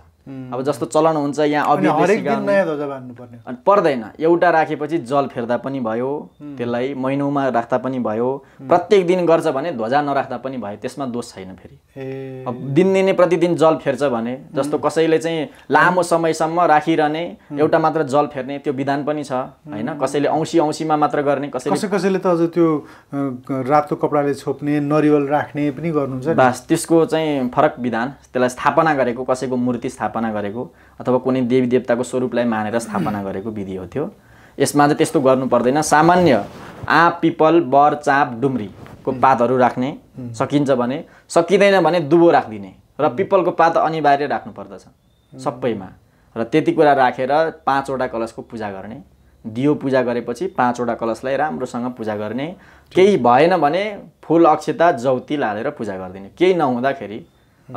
अब जस्तो चलन हुन्छ यहाँ अघि पर्दैन एउटा राखेपछि जल फेर्दा पनि भयो त्यसलाई महिनौमा राख्दा पनि भयो प्रत्येक दिन गर्छ भने ध्वजा नराख्दा पनि भयो त्यसमा दोष छैन फेरि अब दिनदिनै प्रतिदिन जल फेर्छ भने जस्तो कसैले चाहिँ लामो समयसम्म राखिरहने एउटा मात्र जल फेर्ने त्यो विधान पनि छ होइन कसैले औँसी औँसीमा मात्र गर्ने कसैले कसैले त अझ त्यो रातो कपडाले छोप्ने नरिवल राख्ने पनि गर्नुहुन्छ त्यसको चाहिँ फरक विधान त्यसलाई स्थापना गरेको कसैको मूर्ति स्थापना स्थापना गरेको अथवा कुनै देवी देवताको स्वरूपलाई मानेर स्थापना गरेको विधि हो त्यो यसमा चाहिँ त्यस्तो गर्नु पर्दैन सामान्य आँप पिपल बर चाँप डुम्रीको पातहरू राख्ने सकिन्छ भने सकिँदैन भने दुबो राखिदिने र पिपलको पात अनिवार्य राख्नु पर्दछ सबैमा र त्यति कुरा राखेर पाँचवटा कलशको पूजा गर्ने दियो पूजा गरेपछि पाँचवटा कलशलाई राम्रोसँग पूजा गर्ने केही भएन भने फुल अक्षता जौती लालेर पूजा गरिदिने केही नहुँदाखेरि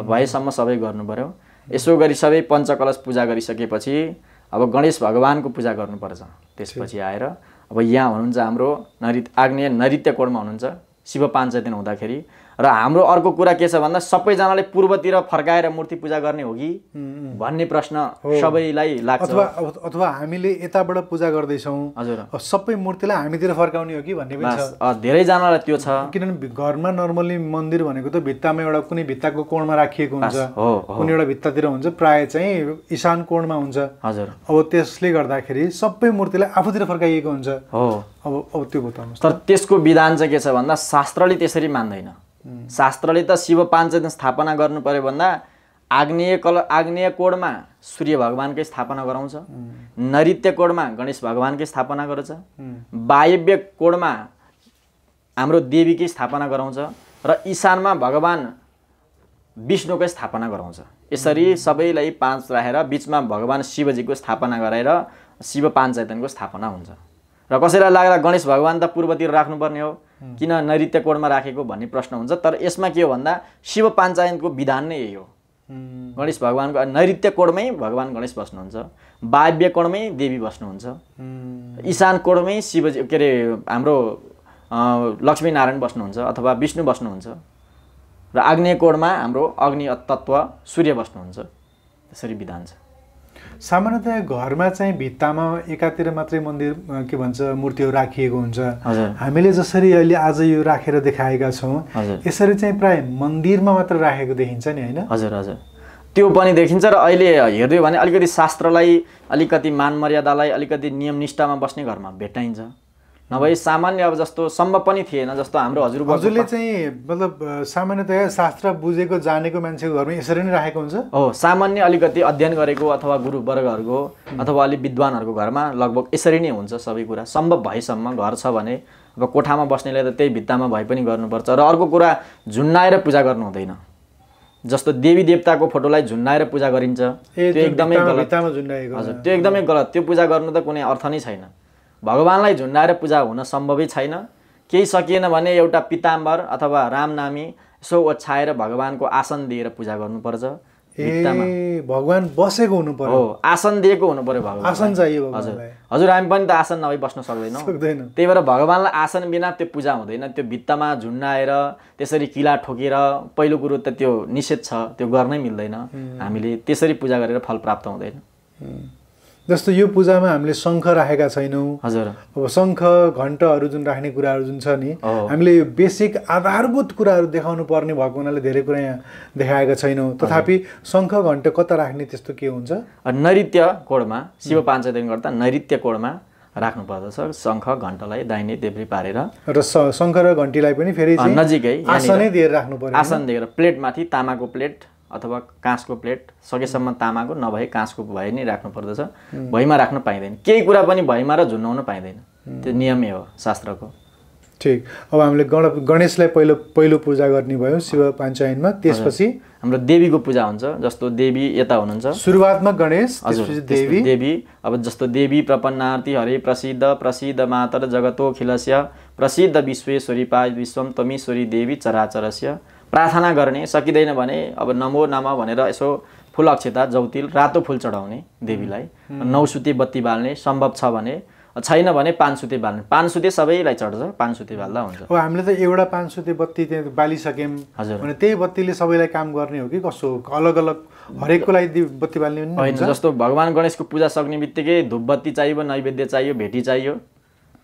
भएसम्म सबै गर्नु पऱ्यो यसो गरी सबै पञ्चकलश पूजा गरिसकेपछि अब गणेश भगवान्को पूजा गर्नुपर्छ त्यसपछि आएर अब यहाँ हुनुहुन्छ हाम्रो नरित आग्नेय नृत्य हुनुहुन्छ शिव दिन हुँदाखेरि र हाम्रो अर्को कुरा के छ भन्दा सबैजनाले पूर्वतिर फर्काएर मूर्ति पूजा गर्ने हो कि भन्ने प्रश्न सबैलाई लाग्छ अथवा अथवा हामीले यताबाट पूजा गर्दैछौँ हजुर सबै मूर्तिलाई हामीतिर फर्काउने हो कि भन्ने पनि धेरैजनालाई त्यो छ किनभने घरमा नर्मली मन्दिर भनेको त भित्तामा एउटा कुनै भित्ताको कोणमा राखिएको हुन्छ कुनै एउटा भित्तातिर हुन्छ प्राय चाहिँ इशान कोणमा हुन्छ हजुर अब त्यसले गर्दाखेरि सबै मूर्तिलाई आफूतिर फर्काइएको हुन्छ हो अब अब त्यो बताउनु तर त्यसको विधान चाहिँ के छ भन्दा शास्त्रले त्यसरी मान्दैन शास्त्रले त शिव पाञ्चेतन स्थापना गर्नु पऱ्यो भन्दा आग्नेय कल आग्नेय कोडमा सूर्य भगवान्कै स्थापना गराउँछ नृत्य कोडमा गणेश भगवान्कै स्थापना गर्छ वायव्य कोडमा हाम्रो देवीकै स्थापना गराउँछ र इशानमा भगवान् विष्णुकै स्थापना गराउँछ यसरी सबैलाई पाँच राखेर बिचमा भगवान् शिवजीको स्थापना गराएर शिव पाञ्चायतनको स्थापना हुन्छ र कसैलाई लाग्दा गणेश भगवान् त पूर्वतिर राख्नुपर्ने हो किन नैत्य कोणमा राखेको भन्ने प्रश्न हुन्छ तर यसमा के हो भन्दा शिव पाञ्चायनको विधान नै यही हो गणेश भगवान्को नैत्य कोणमै भगवान् गणेश बस्नुहुन्छ बाव्य कोणमै देवी बस्नुहुन्छ ईशान कोणमै शिवजी के अरे हाम्रो लक्ष्मीनारायण बस्नुहुन्छ अथवा विष्णु बस्नुहुन्छ र आग्नेय कोणमा हाम्रो अग्नि तत्त्व सूर्य बस्नुहुन्छ त्यसरी विधान छ सामान्यतया घरमा चाहिँ भित्तामा एकातिर मात्रै मन्दिर के भन्छ मूर्तिहरू राखिएको हुन्छ हामीले जसरी अहिले आज यो राखेर देखाएका छौँ यसरी चाहिँ प्राय मन्दिरमा मात्र राखेको देखिन्छ नि होइन हजुर हजुर त्यो पनि देखिन्छ र अहिले हेर्यो भने अलिकति शास्त्रलाई अलिकति मान मर्यादालाई अलिकति नियमनिष्ठामा बस्ने घरमा भेटाइन्छ नभए सामान्य अब जस्तो सम्भव पनि थिएन जस्तो हाम्रो हजुर हजुरले चाहिँ मतलब सामान्यतया शास्त्र बुझेको जानेको मान्छेको घरमा यसरी नै राखेको हुन्छ हो सामान्य अलिकति अध्ययन गरेको अथवा गुरुवर्गहरूको अथवा अलिक विद्वानहरूको घरमा लगभग यसरी नै हुन्छ सबै कुरा सम्भव भएसम्म घर छ भने अब कोठामा बस्नेले त त्यही भित्तामा भए पनि गर्नुपर्छ र अर्को कुरा झुन्नाएर पूजा गर्नु हुँदैन जस्तो देवी देवताको फोटोलाई झुन्नाएर पूजा गरिन्छ त्यो एकदमै गलत हजुर त्यो एकदमै गलत त्यो पूजा गर्नु त कुनै अर्थ नै छैन भगवान्लाई झुन्डाएर पूजा हुन सम्भवै छैन केही सकिएन भने एउटा पिताम्बर अथवा रामनामी यसो ओछ्याएर भगवान्को आसन दिएर पूजा गर्नुपर्छ भगवान् बसेको हुनु पर्यो आसन दिएको हुनु पर्यो भगवान् आसन चाहियो हजुर हजुर हामी पनि त आसन नभई बस्न सक्दैनौँ त्यही भएर भगवान्लाई आसन बिना त्यो पूजा हुँदैन त्यो भित्तामा झुन्डाएर त्यसरी किला ठोकेर पहिलो कुरो त त्यो निषेध छ त्यो गर्नै मिल्दैन हामीले त्यसरी पूजा गरेर फल प्राप्त हुँदैन जस्तो यो पूजामा हामीले शङ्ख राखेका छैनौँ हजुर अब शङ्ख घन्टहरू जुन राख्ने कुराहरू जुन छ नि हामीले यो बेसिक आधारभूत कुराहरू देखाउनु पर्ने भएको हुनाले धेरै कुरा यहाँ देखाएका छैनौँ तथापि शङ्ख घन्ट कता राख्ने त्यस्तो के हुन्छ नैत्य कोडमा शिव दिन गर्दा नैत्य कोडमा राख्नु पर्दछ शङ्ख घन्टलाई दाहिने देब्री पारेर र शङ्ख र घन्टीलाई पनि फेरि नजिकै आसनै दिएर राख्नु पर्छ आसन दिएर प्लेटमाथि तामाको प्लेट अथवा काँसको प्लेट सकेसम्म तामाको नभए काँसको भए नै राख्नु पर्दछ भैमा राख्न पाइँदैन केही कुरा पनि भैमा र झुन्नाउन पाइँदैन त्यो नियमै हो शास्त्रको ठिक अब हामीले गण गणेशलाई पहिलो पहिलो पूजा गर्ने भयो शिव पाञ्चायनमा त्यसपछि हाम्रो देवीको पूजा हुन्छ जस्तो देवी यता हुनुहुन्छ सुरुवातमा गणेश देवी देवी अब जस्तो देवी प्रपन्नार्थी हरे प्रसिद्ध प्रसिद्ध मातर जगतो खिलस्य प्रसिद्ध विश्वेश्वरी पा विश्वम तमीश्वरी देवी चराचरस्य प्रार्थना गर्ने सकिँदैन भने अब नमो नम भनेर यसो फुल अक्षता जौतिल रातो फुल चढाउने देवीलाई नौ नौसुते बत्ती बाल्ने सम्भव छ भने छैन भने पाँच सुते बाल्ने पाँच सुते सबैलाई चढ्छ पाँच सुते बाल्दा हुन्छ हो हामीले त एउटा पाँच सुते बत्ती त्यहाँ बालिसक्यौँ हजुर अनि त्यही बत्तीले सबैलाई काम गर्ने हो कि कसो अलग अलग हरेकको लागि बत्ती बाल्ने होइन जस्तो भगवान् गणेशको पूजा सक्ने बित्तिकै बत्ती चाहियो नैवेद्य चाहियो भेटी चाहियो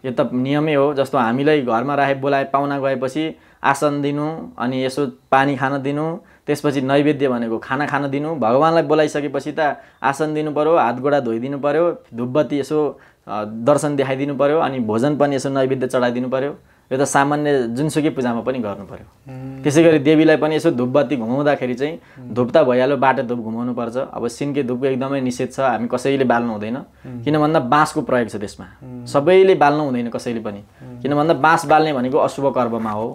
यो त नियमै हो जस्तो हामीलाई घरमा राखे बोलाए पाहुना गएपछि आसन दिनु अनि यसो पानी खान दिनु त्यसपछि नैवेद्य भनेको खाना खान दिनु भगवान्लाई बोलाइसकेपछि त आसन दिनु पऱ्यो गोडा धोइदिनु पऱ्यो धुपबत्ती यसो दर्शन देखाइदिनु पऱ्यो अनि भोजन पनि यसो नैवेद्य चढाइदिनु पऱ्यो यो त सामान्य जुनसुकै पूजामा पनि गर्नु पऱ्यो त्यसै गरी देवीलाई पनि यसो धुपबत्ती घुमाउँदाखेरि चाहिँ धुप त भइहाल्यो बाटो धुप घुमाउनुपर्छ अब सिन्के धुपको एकदमै निषेध छ हामी कसैले बाल्नु हुँदैन किन भन्दा बाँसको प्रयोग छ त्यसमा सबैले बाल्नु हुँदैन कसैले पनि किन भन्दा बाँस बाल्ने भनेको अशुभ कर्ममा हो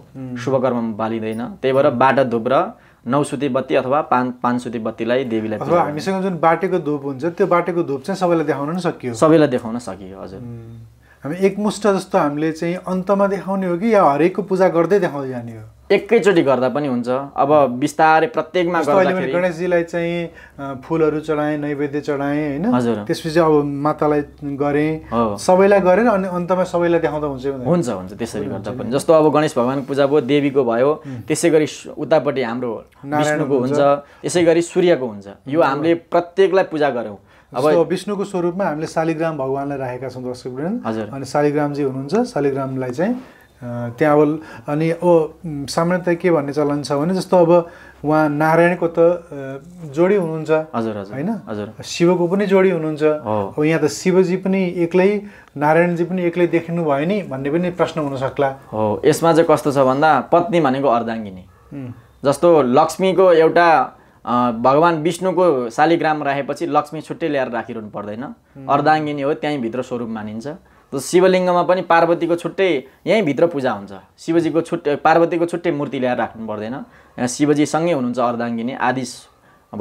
शुभ कर्ममा बालिँदैन त्यही भएर बाटा धुप र सुती बत्ती अथवा पान सुती बत्तीलाई देवीलाई हामीसँग जुन बाटेको धुप हुन्छ त्यो बाटेको धुप चाहिँ सबैलाई देखाउन सकियो सबैलाई देखाउन सकियो हजुर हामी एकमुष्ट जस्तो हामीले चाहिँ अन्तमा देखाउने हो कि या हरेकको पूजा गर्दै देखाउँदै जाने हो एकैचोटि गर्दा पनि हुन्छ अब बिस्तारै प्रत्येकमा गणेशजीलाई चाहिँ फुलहरू चढाएँ नैवेद्य चढाएँ होइन हजुर त्यसपछि अब मातालाई गरेँ सबैलाई गरेर अनि अन्तमा सबैलाई देखाउँदा हुन्छ हुन्छ हुन्छ त्यसरी गर्दा पनि जस्तो अब गणेश भगवान्को पूजा भयो देवीको भयो त्यसै गरी उतापट्टि हाम्रो विष्णुको हुन्छ त्यसै गरी सूर्यको हुन्छ यो हामीले प्रत्येकलाई पूजा गऱ्यौँ अब विष्णुको स्वरूपमा हामीले शालिग्राम भगवान्लाई राखेका छौँ दर्शक वृन्द अनि शालिग्रामजी हुनुहुन्छ शालिग्रामलाई चाहिँ त्यहाँ अब अनि ओ सामान्यतया के भन्ने चलन छ भने जस्तो अब उहाँ नारायणको त जोडी हुनुहुन्छ हजुर होइन शिवको पनि जोडी हुनुहुन्छ अब यहाँ त शिवजी पनि एक्लै नारायणजी पनि एक्लै देखिनु भयो नि भन्ने पनि प्रश्न हुन सक्ला हो यसमा चाहिँ कस्तो छ भन्दा पत्नी भनेको अर्धाङ्गिनी जस्तो लक्ष्मीको एउटा भगवान् विष्णुको शालिग्राम राखेपछि लक्ष्मी छुट्टै ल्याएर राखिरहनु पर्दैन अर्धाङ्गिनी हो त्यहीँभित्र स्वरूप मानिन्छ शिवलिङ्गमा पनि पार्वतीको छुट्टै यहीँभित्र पूजा हुन्छ शिवजीको छुट्टै पार्वतीको छुट्टै मूर्ति ल्याएर राख्नु पर्दैन शिवजी सँगै हुनुहुन्छ अर्धाङ्गिनी आदि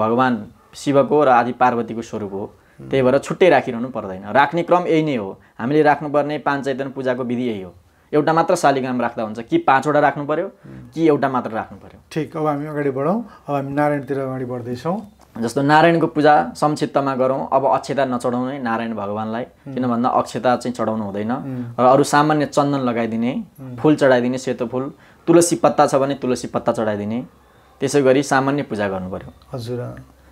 भगवान् शिवको र आदि पार्वतीको स्वरूप हो त्यही भएर छुट्टै राखिरहनु पर्दैन राख्ने क्रम यही नै हो हामीले राख्नुपर्ने पाँच चैतन पूजाको विधि यही हो एउटा मात्र शालिग्राम राख्दा हुन्छ कि पाँचवटा राख्नु पऱ्यो कि एउटा मात्र राख्नु पऱ्यो ठिक अब हामी अगाडि बढौँ अब हामी नारायणतिर अगाडि बढ्दैछौँ जस्तो नारायणको पूजा संक्षिप्तमा गरौँ अब अक्षता नचढाउने नारायण भगवान्लाई किन भन्दा अक्षता चाहिँ चढाउनु हुँदैन र अरू सामान्य चन्दन लगाइदिने फुल चढाइदिने सेतो फुल तुलसी पत्ता छ भने तुलसी पत्ता चढाइदिने त्यसै गरी सामान्य पूजा गर्नु पऱ्यो हजुर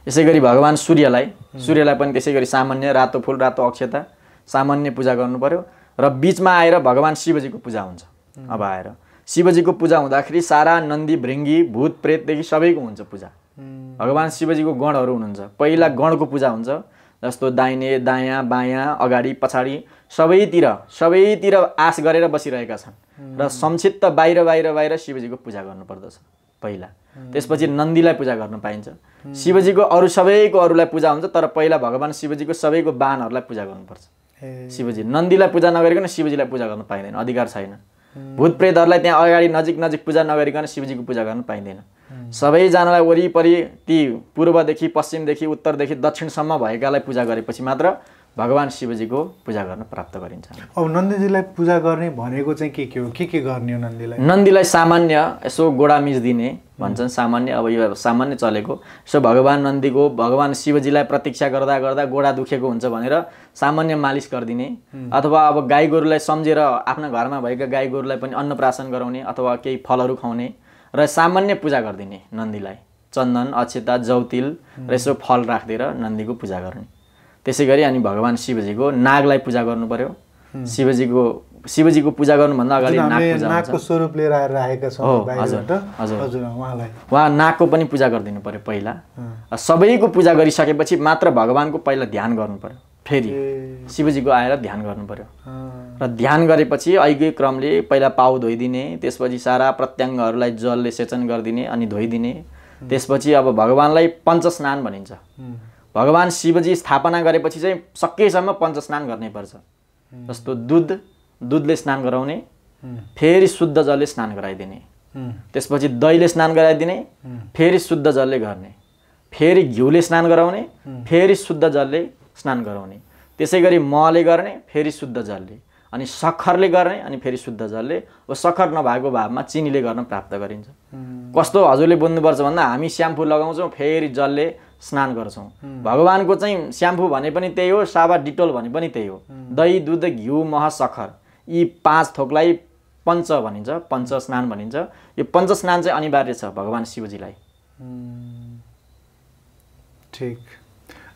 यसै गरी भगवान् सूर्यलाई सूर्यलाई पनि त्यसै गरी सामान्य रातो फुल रातो अक्षता सामान्य पूजा गर्नु पऱ्यो र बिचमा आएर भगवान् शिवजीको पूजा हुन्छ अब आएर शिवजीको पूजा हुँदाखेरि सारा नन्दी भृङ्गी भूत प्रेतदेखि सबैको हुन्छ पूजा भगवान् शिवजीको गणहरू हुनुहुन्छ पहिला गणको पूजा हुन्छ जस्तो दाहिने दायाँ बायाँ अगाडि पछाडि सबैतिर सबैतिर आश गरेर बसिरहेका छन् र संक्षिप्त बाहिर बाहिर बाहिर शिवजीको पूजा गर्नुपर्दछ पहिला त्यसपछि नन्दीलाई पूजा गर्न पाइन्छ शिवजीको अरू सबैको अरूलाई पूजा हुन्छ तर पहिला भगवान् शिवजीको सबैको बाणहरूलाई पूजा गर्नुपर्छ शिवजी नन्दीलाई पूजा नगरिकन शिवजीलाई पूजा गर्न पाइँदैन अधिकार छैन भूत प्रेतहरूलाई त्यहाँ अगाडि नजिक नजिक पूजा नगरिकन शिवजीको पूजा गर्न पाइँदैन सबैजनालाई वरिपरि ती पूर्वदेखि पश्चिमदेखि उत्तरदेखि दक्षिणसम्म भएकालाई पूजा गरेपछि मात्र भगवान् शिवजीको पूजा गर्न प्राप्त गरिन्छ अब नन्दीजीलाई पूजा गर्ने भनेको चाहिँ के के हो के के गर्ने हो नन्दीलाई नन्दीलाई सामान्य यसो गोडामिज दिने भन्छन् सामान्य अब यो सामान्य चलेको यसो भगवान् नन्दीको भगवान् शिवजीलाई प्रतीक्षा गर्दा गर्दा गोडा दुखेको हुन्छ भनेर सामान्य मालिस गरिदिने अथवा अब गाई गोरुलाई सम्झेर आफ्ना घरमा भएका गाई गोरुलाई पनि अन्नप्राशन गराउने अथवा केही फलहरू खुवाउने र सामान्य पूजा गरिदिने नन्दीलाई चन्दन अक्षता जौतिल र यसो फल राखिदिएर नन्दीको पूजा गर्ने त्यसै गरी अनि भगवान् शिवजीको नागलाई पूजा गर्नु पर्यो शिवजीको शिवजीको पूजा गर्नुभन्दा अगाडि नागको स्वरूप लिएर आएका छौँ हजुर हजुर उहाँलाई उहाँ नागको पनि पूजा गरिदिनु पर्यो पहिला सबैको पूजा गरिसकेपछि मात्र भगवान्को पहिला ध्यान गर्नु पर्यो फेरि शिवजीको आएर ध्यान गर्नु पर्यो र ध्यान गरेपछि अहिले क्रमले पहिला पाउ धोइदिने त्यसपछि सारा प्रत्याङ्गहरूलाई जलले सेचन गरिदिने अनि धोइदिने त्यसपछि अब भगवान्लाई पञ्चस्नान भनिन्छ भगवान् शिवजी स्थापना गरेपछि चाहिँ सकेसम्म पञ्चस्नान गर्नै पर्छ जस्तो दुध दुधले स्नान गराउने फेरि शुद्ध जलले स्नान गराइदिने त्यसपछि दहीले स्नान गराइदिने फेरि शुद्ध जलले गर्ने फेरि घिउले स्नान गराउने फेरि शुद्ध जलले स्नान गराउने त्यसै गरी महले गर्ने फेरि शुद्ध जलले अनि सखरले गर्ने अनि फेरि शुद्ध जलले अब सक्खर नभएको भावमा चिनीले गर्न प्राप्त गरिन्छ कस्तो हजुरले बुझ्नुपर्छ भन्दा हामी स्याम्पू लगाउँछौँ फेरि जलले स्नान गर्छौँ भगवान्को चाहिँ स्याम्पू भने पनि त्यही हो साबा डिटोल भने पनि त्यही हो दही दुध घिउ मह सखर यी पाँच थोकलाई पञ्च भनिन्छ पञ्च स्नान भनिन्छ यो पञ्च स्नान चाहिँ अनिवार्य छ भगवान् शिवजीलाई ठिक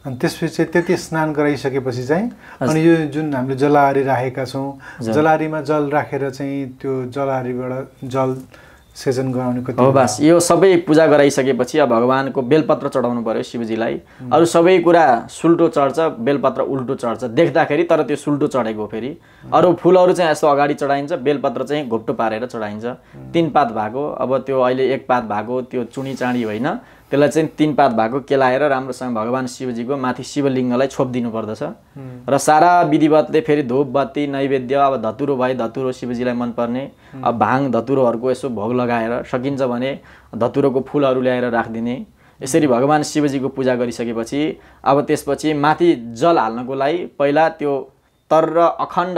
अनि त्यसपछि त्यति स्नान गराइसकेपछि चाहिँ अनि यो जुन हामीले जलाहारी राखेका छौँ जलाहारीमा जल राखेर चाहिँ त्यो जलाहारीबाट जल सेजन गराउने हो बास यो सबै पूजा गराइसकेपछि अब भगवान्को बेलपत्र चढाउनु पऱ्यो शिवजीलाई अरू सबै कुरा सुल्टो चढ्छ बेलपत्र उल्टो चढ्छ देख्दाखेरि तर त्यो सुल्टो चढेको फेरि अरू फुलहरू चाहिँ यस्तो अगाडि चढाइन्छ बेलपत्र चाहिँ घोप्टो पारेर चढाइन्छ तिन पात भएको अब त्यो अहिले एक पात भएको त्यो चुनी चाँडी होइन त्यसलाई चाहिँ तिन पात भएको केलाएर राम्रोसँग भगवान् शिवजीको माथि शिवलिङ्गलाई छोपिदिनु पर्दछ र सारा विधिवतले फेरि धुप बत्ती नैवेद्य अब धतुरो भए धतुरो शिवजीलाई मनपर्ने अब भाङ धतुरोहरूको यसो भोग लगाएर सकिन्छ भने धतुरोको फुलहरू ल्याएर राखिदिने यसरी भगवान् शिवजीको पूजा गरिसकेपछि अब त्यसपछि माथि जल हाल्नको लागि पहिला त्यो तर अखण्ड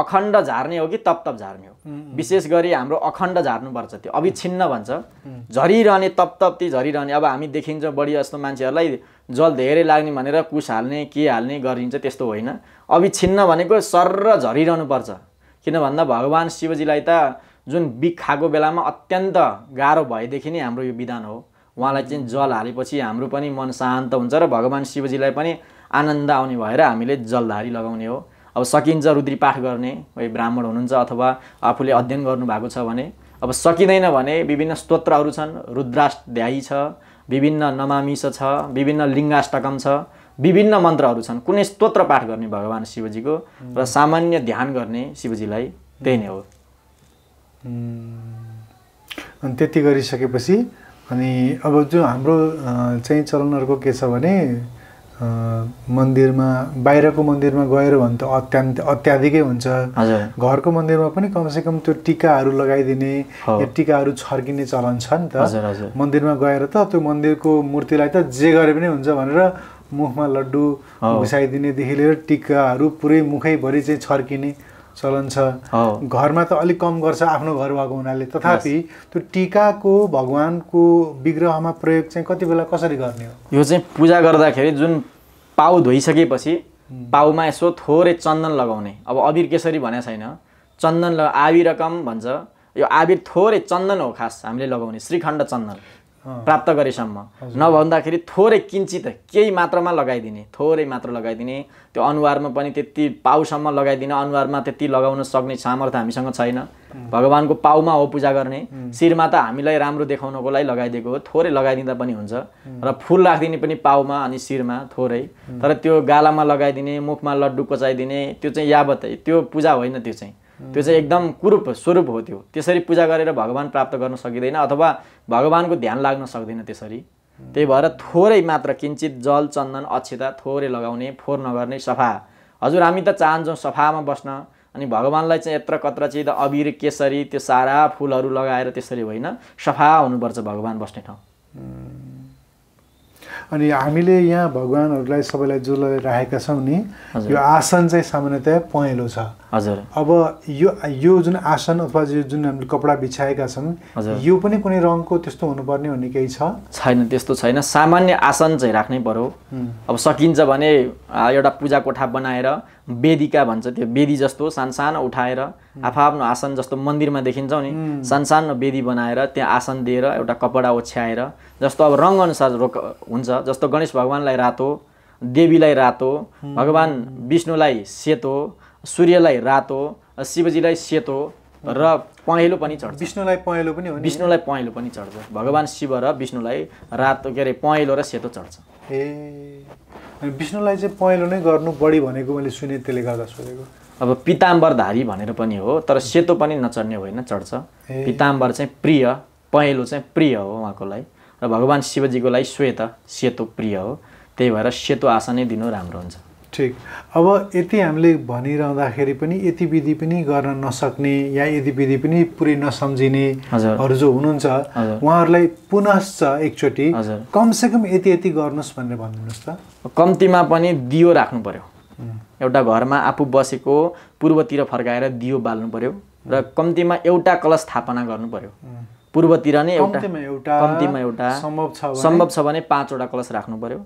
अखण्ड झार्ने हो कि तप तप झार्ने हो विशेष गरी हाम्रो अखण्ड झार्नुपर्छ त्यो अविच्छिन्न भन्छ झरिरहने तप तप ती झरिरहने अब हामी देखिन्छ बढी जस्तो मान्छेहरूलाई जल धेरै लाग्ने भनेर कुस हाल्ने के हाल्ने गरिन्छ त्यस्तो होइन अविच्छिन्न भनेको सर झरिरहनु झरिरहनुपर्छ किन भन्दा भगवान् शिवजीलाई त जुन बिख खाएको बेलामा अत्यन्त गाह्रो भएदेखि नै हाम्रो यो विधान हो उहाँलाई चाहिँ जल हालेपछि हाम्रो पनि मन शान्त हुन्छ र भगवान् शिवजीलाई पनि आनन्द आउने भएर हामीले जलधारी लगाउने हो अब सकिन्छ रुद्रीपाठ गर्ने कोही ब्राह्मण हुनुहुन्छ अथवा आफूले अध्ययन गर्नुभएको छ भने अब सकिँदैन भने विभिन्न स्तोत्रहरू छन् रुद्राष्ट्यायी छ विभिन्न नमामिस छ विभिन्न लिङ्गाष्टकम छ विभिन्न मन्त्रहरू छन् कुनै स्तोत्र पाठ गर्ने भगवान् शिवजीको र सामान्य ध्यान गर्ने शिवजीलाई त्यही नै हो अनि त्यति गरिसकेपछि अनि अब जो हाम्रो चाहिँ चलनहरूको के छ भने मन्दिरमा बाहिरको मन्दिरमा गएर भने त अत्यन्त अत्याधिकै हुन्छ घरको मन्दिरमा पनि कमसेकम त्यो टिकाहरू लगाइदिने टिकाहरू छर्किने चलन छ नि त मन्दिरमा गएर त त्यो मन्दिरको मूर्तिलाई त जे गरे पनि हुन्छ भनेर मुखमा लड्डु घुसाइदिनेदेखि लिएर टिकाहरू पुरै मुखैभरि चाहिँ छर्किने चलन छ घरमा त अलिक कम गर्छ आफ्नो घर भएको हुनाले तथापि त्यो टिकाको भगवान्को विग्रहमा प्रयोग चाहिँ कति बेला कसरी गर्ने हो यो चाहिँ पूजा गर्दाखेरि जुन पाउ धोइसकेपछि पाउमा यसो थोरै चन्दन लगाउने अब अबिर केसरी भनेको छैन चन्दन लगा आवि रकम भन्छ यो आबिर थोरै चन्दन हो खास हामीले लगाउने श्रीखण्ड चन्दन प्राप्त गरेसम्म नभन्दाखेरि थोरै किन्चित केही मात्रामा लगाइदिने थोरै मात्र लगाइदिने त्यो अनुहारमा पनि त्यति पाउसम्म लगाइदिने अनुहारमा त्यति लगाउन सक्ने सामर्थ्य हामीसँग छैन भगवान्को पाउमा हो पूजा गर्ने शिरमा त हामीलाई राम्रो देखाउनको लागि लगाइदिएको हो थोरै लगाइदिँदा पनि हुन्छ र फुल राखिदिने पनि पाउमा अनि शिरमा थोरै तर त्यो गालामा लगाइदिने मुखमा लड्डु कचाइदिने त्यो चाहिँ यावतै त्यो पूजा होइन त्यो चाहिँ त्यो चाहिँ एकदम कुरूप स्वरूप हो त्यो त्यसरी पूजा गरेर भगवान् प्राप्त गर्न सकिँदैन अथवा भगवान्को ध्यान लाग्न सक्दैन त्यसरी त्यही भएर थोरै मात्र किन्चित जल चन्दन अक्षता थोरै लगाउने फोहोर नगर्ने सफा हजुर हामी त चाहन्छौँ सफामा बस्न अनि भगवान्लाई चाहिँ यत्र कत्र चाहिँ अबिर केसरी त्यो सारा फुलहरू लगाएर त्यसरी होइन सफा हुनुपर्छ भगवान् बस्ने ठाउँ अनि हामीले यहाँ भगवान्हरूलाई सबैलाई जसलाई राखेका छौँ नि यो आसन चाहिँ सामान्यतया पहेँलो छ हजुर अब यो यो जुन आसन अथवा यो जुन हामीले कपडा बिछाएका छौँ यो पनि कुनै रङको त्यस्तो हुनुपर्ने भन्ने केही छैन त्यस्तो छैन सामान्य आसन चाहिँ राख्नै पर्यो अब सकिन्छ भने एउटा पूजा कोठा बनाएर वेदिका भन्छ त्यो वेदी जस्तो सानसानो उठाएर आफ्नो आसन जस्तो मन्दिरमा देखिन्छ नि सानसानो वेदी बनाएर त्यहाँ आसन दिएर एउटा कपडा ओछ्याएर जस्तो अब रङअनुसार रोक हुन्छ जस्तो गणेश भगवान्लाई रातो देवीलाई रातो भगवान् विष्णुलाई सेतो सूर्यलाई रातो शिवजीलाई सेतो र पहेँलो पनि चढ्छ विष्णुलाई पहेँलो पनि विष्णुलाई पहेँलो पनि चढ्छ भगवान् शिव र विष्णुलाई रातो के अरे पहेँलो र सेतो चढ्छ ए अनि विष्णुलाई चाहिँ पहेँलो नै गर्नु बढी भनेको मैले सुने त्यसले गर्दा सोधेको अब पिताम्बरधारी भनेर पनि हो तर सेतो पनि नचढ्ने होइन चढ्छ पिताम्बर चाहिँ प्रिय पहेँलो चाहिँ प्रिय हो उहाँको लागि र भगवान् शिवजीको लागि श्वेत सेतो प्रिय हो त्यही भएर सेतो आसनै दिनु राम्रो हुन्छ ठिक अब यति हामीले भनिरहँदाखेरि पनि यति विधि पनि गर्न नसक्ने या यति विधि पनि पुरै नसम्झिनेहरू जो हुनुहुन्छ उहाँहरूलाई पुनश्च एकचोटि कमसेकम यति यति गर्नुहोस् भनेर भनिदिनुहोस् त कम्तीमा पनि दियो राख्नु पऱ्यो एउटा घरमा आफू बसेको पूर्वतिर फर्काएर दियो बाल्नु पऱ्यो र कम्तीमा एउटा कलश स्थापना गर्नु पऱ्यो पूर्वतिर नै एउटा कम्तीमा एउटा सम्भव छ भने पाँचवटा कलश राख्नु पर्यो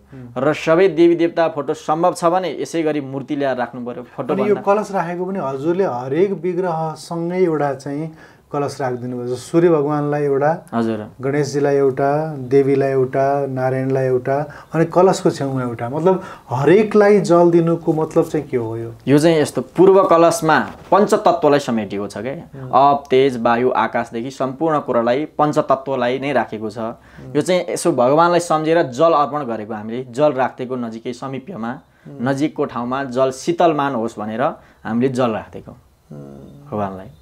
र सबै देवी देवता फोटो सम्भव छ भने यसै गरी मूर्ति ल्याएर राख्नु पर्यो फोटो यो कलश राखेको पनि हजुरले हरेक विग्रहसँगै एउटा चाहिँ कलश राखिदिनु भयो सूर्य भगवान्लाई एउटा हजुर गणेशजीलाई एउटा देवीलाई एउटा नारायणलाई एउटा अनि कलशको छेउमा एउटा मतलब हरेकलाई जल दिनुको मतलब चाहिँ के हो यो यो चाहिँ यस्तो पूर्व कलशमा पञ्चतत्त्वलाई समेटिएको छ क्या अप तेज वायु आकाशदेखि सम्पूर्ण कुरालाई पञ्चतत्त्वलाई नै राखेको छ यो चाहिँ यसो भगवान्लाई सम्झेर जल अर्पण गरेको हामीले जल राखिदिएको नजिकै समीप्यमा नजिकको ठाउँमा जल शीतलमान होस् भनेर हामीले जल राखिदिएको भगवान्लाई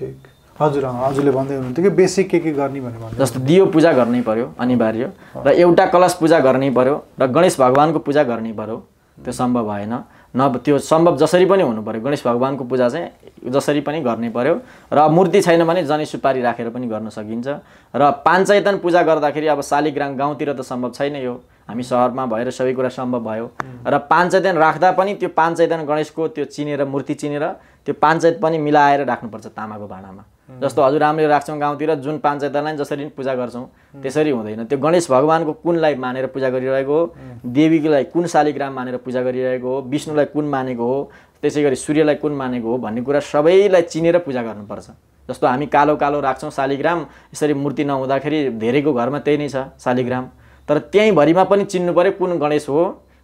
ठिक हजुर हजुरले भन्दै हुनुहुन्थ्यो कि बेसिक के के गर्ने भनेर जस्तो दियो पूजा गर्नै पर्यो अनिवार्य र एउटा कलश पूजा गर्नै पर्यो र गणेश भगवान्को पूजा गर्नै पर्यो त्यो सम्भव भएन न त्यो सम्भव जसरी पनि हुनु पऱ्यो गणेश भगवान्को पूजा चाहिँ जसरी पनि गर्नै पर्यो र मूर्ति छैन भने जनै सुपारी राखेर पनि गर्न सकिन्छ र पाञ्चायतन पूजा गर्दाखेरि अब शालिग्राम गाउँतिर त सम्भव छैन यो हामी सहरमा भएर सबै कुरा सम्भव भयो र पाँच चैतन राख्दा पनि त्यो पाँच गणेशको त्यो चिनेर मूर्ति चिनेर त्यो पञ्चायत पनि मिलाएर राख्नुपर्छ तामाको भाँडामा जस्तो हजुर हामीले राख्छौँ गाउँतिर जुन पञ्चायतलाई जसरी पूजा गर्छौँ त्यसरी हुँदैन त्यो गणेश भगवान्को कुनलाई मानेर पूजा गरिरहेको हो देवीलाई कुन शालिग्राम मानेर पूजा गरिरहेको हो विष्णुलाई कुन मानेको हो त्यसै गरी सूर्यलाई कुन मानेको हो भन्ने कुरा सबैलाई चिनेर पूजा गर्नुपर्छ जस्तो हामी कालो कालो राख्छौँ शालिग्राम यसरी मूर्ति नहुँदाखेरि धेरैको घरमा त्यही नै छ शालिग्राम तर त्यहीँभरिमा पनि चिन्नु पऱ्यो कुन गणेश हो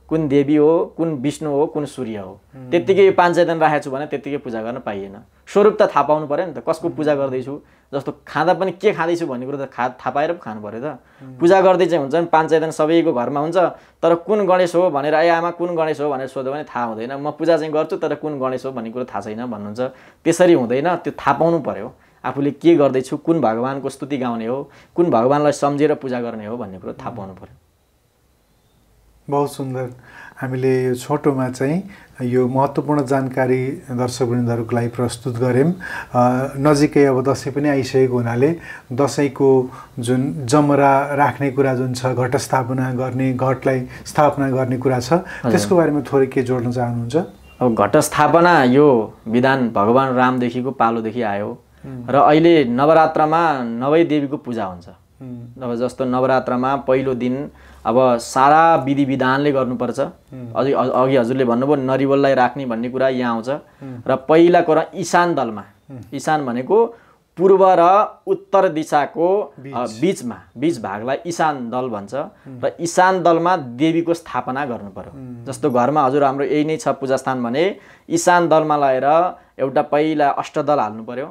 कुन देवी हो कुन विष्णु हो कुन सूर्य हो त्यत्तिकै पाँच सय दिन राखेको छु भने त्यत्तिकै पूजा गर्न पाइएन स्वरूप त थाहा पाउनु पऱ्यो नि त कसको पूजा गर्दैछु जस्तो खाँदा पनि के खाँदैछु भन्ने कुरो त खा थाहा पाएर पो खानु पऱ्यो त पूजा गर्दै चाहिँ हुन्छ नि पाँच सय दिन सबैको घरमा हुन्छ तर कुन गणेश हो भनेर ए आमा कुन गणेश हो भनेर सोध्यो भने थाहा हुँदैन म पूजा चाहिँ गर्छु तर कुन गणेश हो भन्ने कुरो थाहा छैन भन्नुहुन्छ त्यसरी हुँदैन त्यो थाहा पाउनु पऱ्यो आफूले के गर्दैछु कुन भगवान्को स्तुति गाउने हो कुन भगवान्लाई सम्झेर पूजा गर्ने हो भन्ने कुरो थाहा पाउनु पऱ्यो बहुत सुन्दर हामीले यो छोटोमा चाहिँ यो महत्त्वपूर्ण जानकारी दर्शकवृन्दहरूको लागि प्रस्तुत गऱ्यौँ नजिकै अब दसैँ पनि आइसकेको हुनाले दसैँको जुन जमरा राख्ने कुरा जुन छ घट स्थापना गर्ने घटलाई स्थापना गर्ने कुरा छ त्यसको बारेमा थोरै के जोड्न चाहनुहुन्छ अब घट स्थापना यो विधान भगवान् रामदेखिको पालोदेखि आयो र अहिले नवरात्रमा नवै देवीको पूजा हुन्छ अब जस्तो नवरात्रमा पहिलो दिन अब सारा विधि विधानले गर्नुपर्छ अघि अघि हजुरले भन्नुभयो नरिवललाई राख्ने भन्ने कुरा यहाँ आउँछ र पहिला कुरा इशान दलमा इशान भनेको पूर्व र उत्तर दिशाको बिचमा बिच भागलाई इशान दल भन्छ र इशान दलमा देवीको स्थापना गर्नु पर्यो जस्तो घरमा हजुर हाम्रो यही नै छ पूजास्थान भने इशान दलमा लगेर एउटा पहिला अष्टदल हाल्नु पर्यो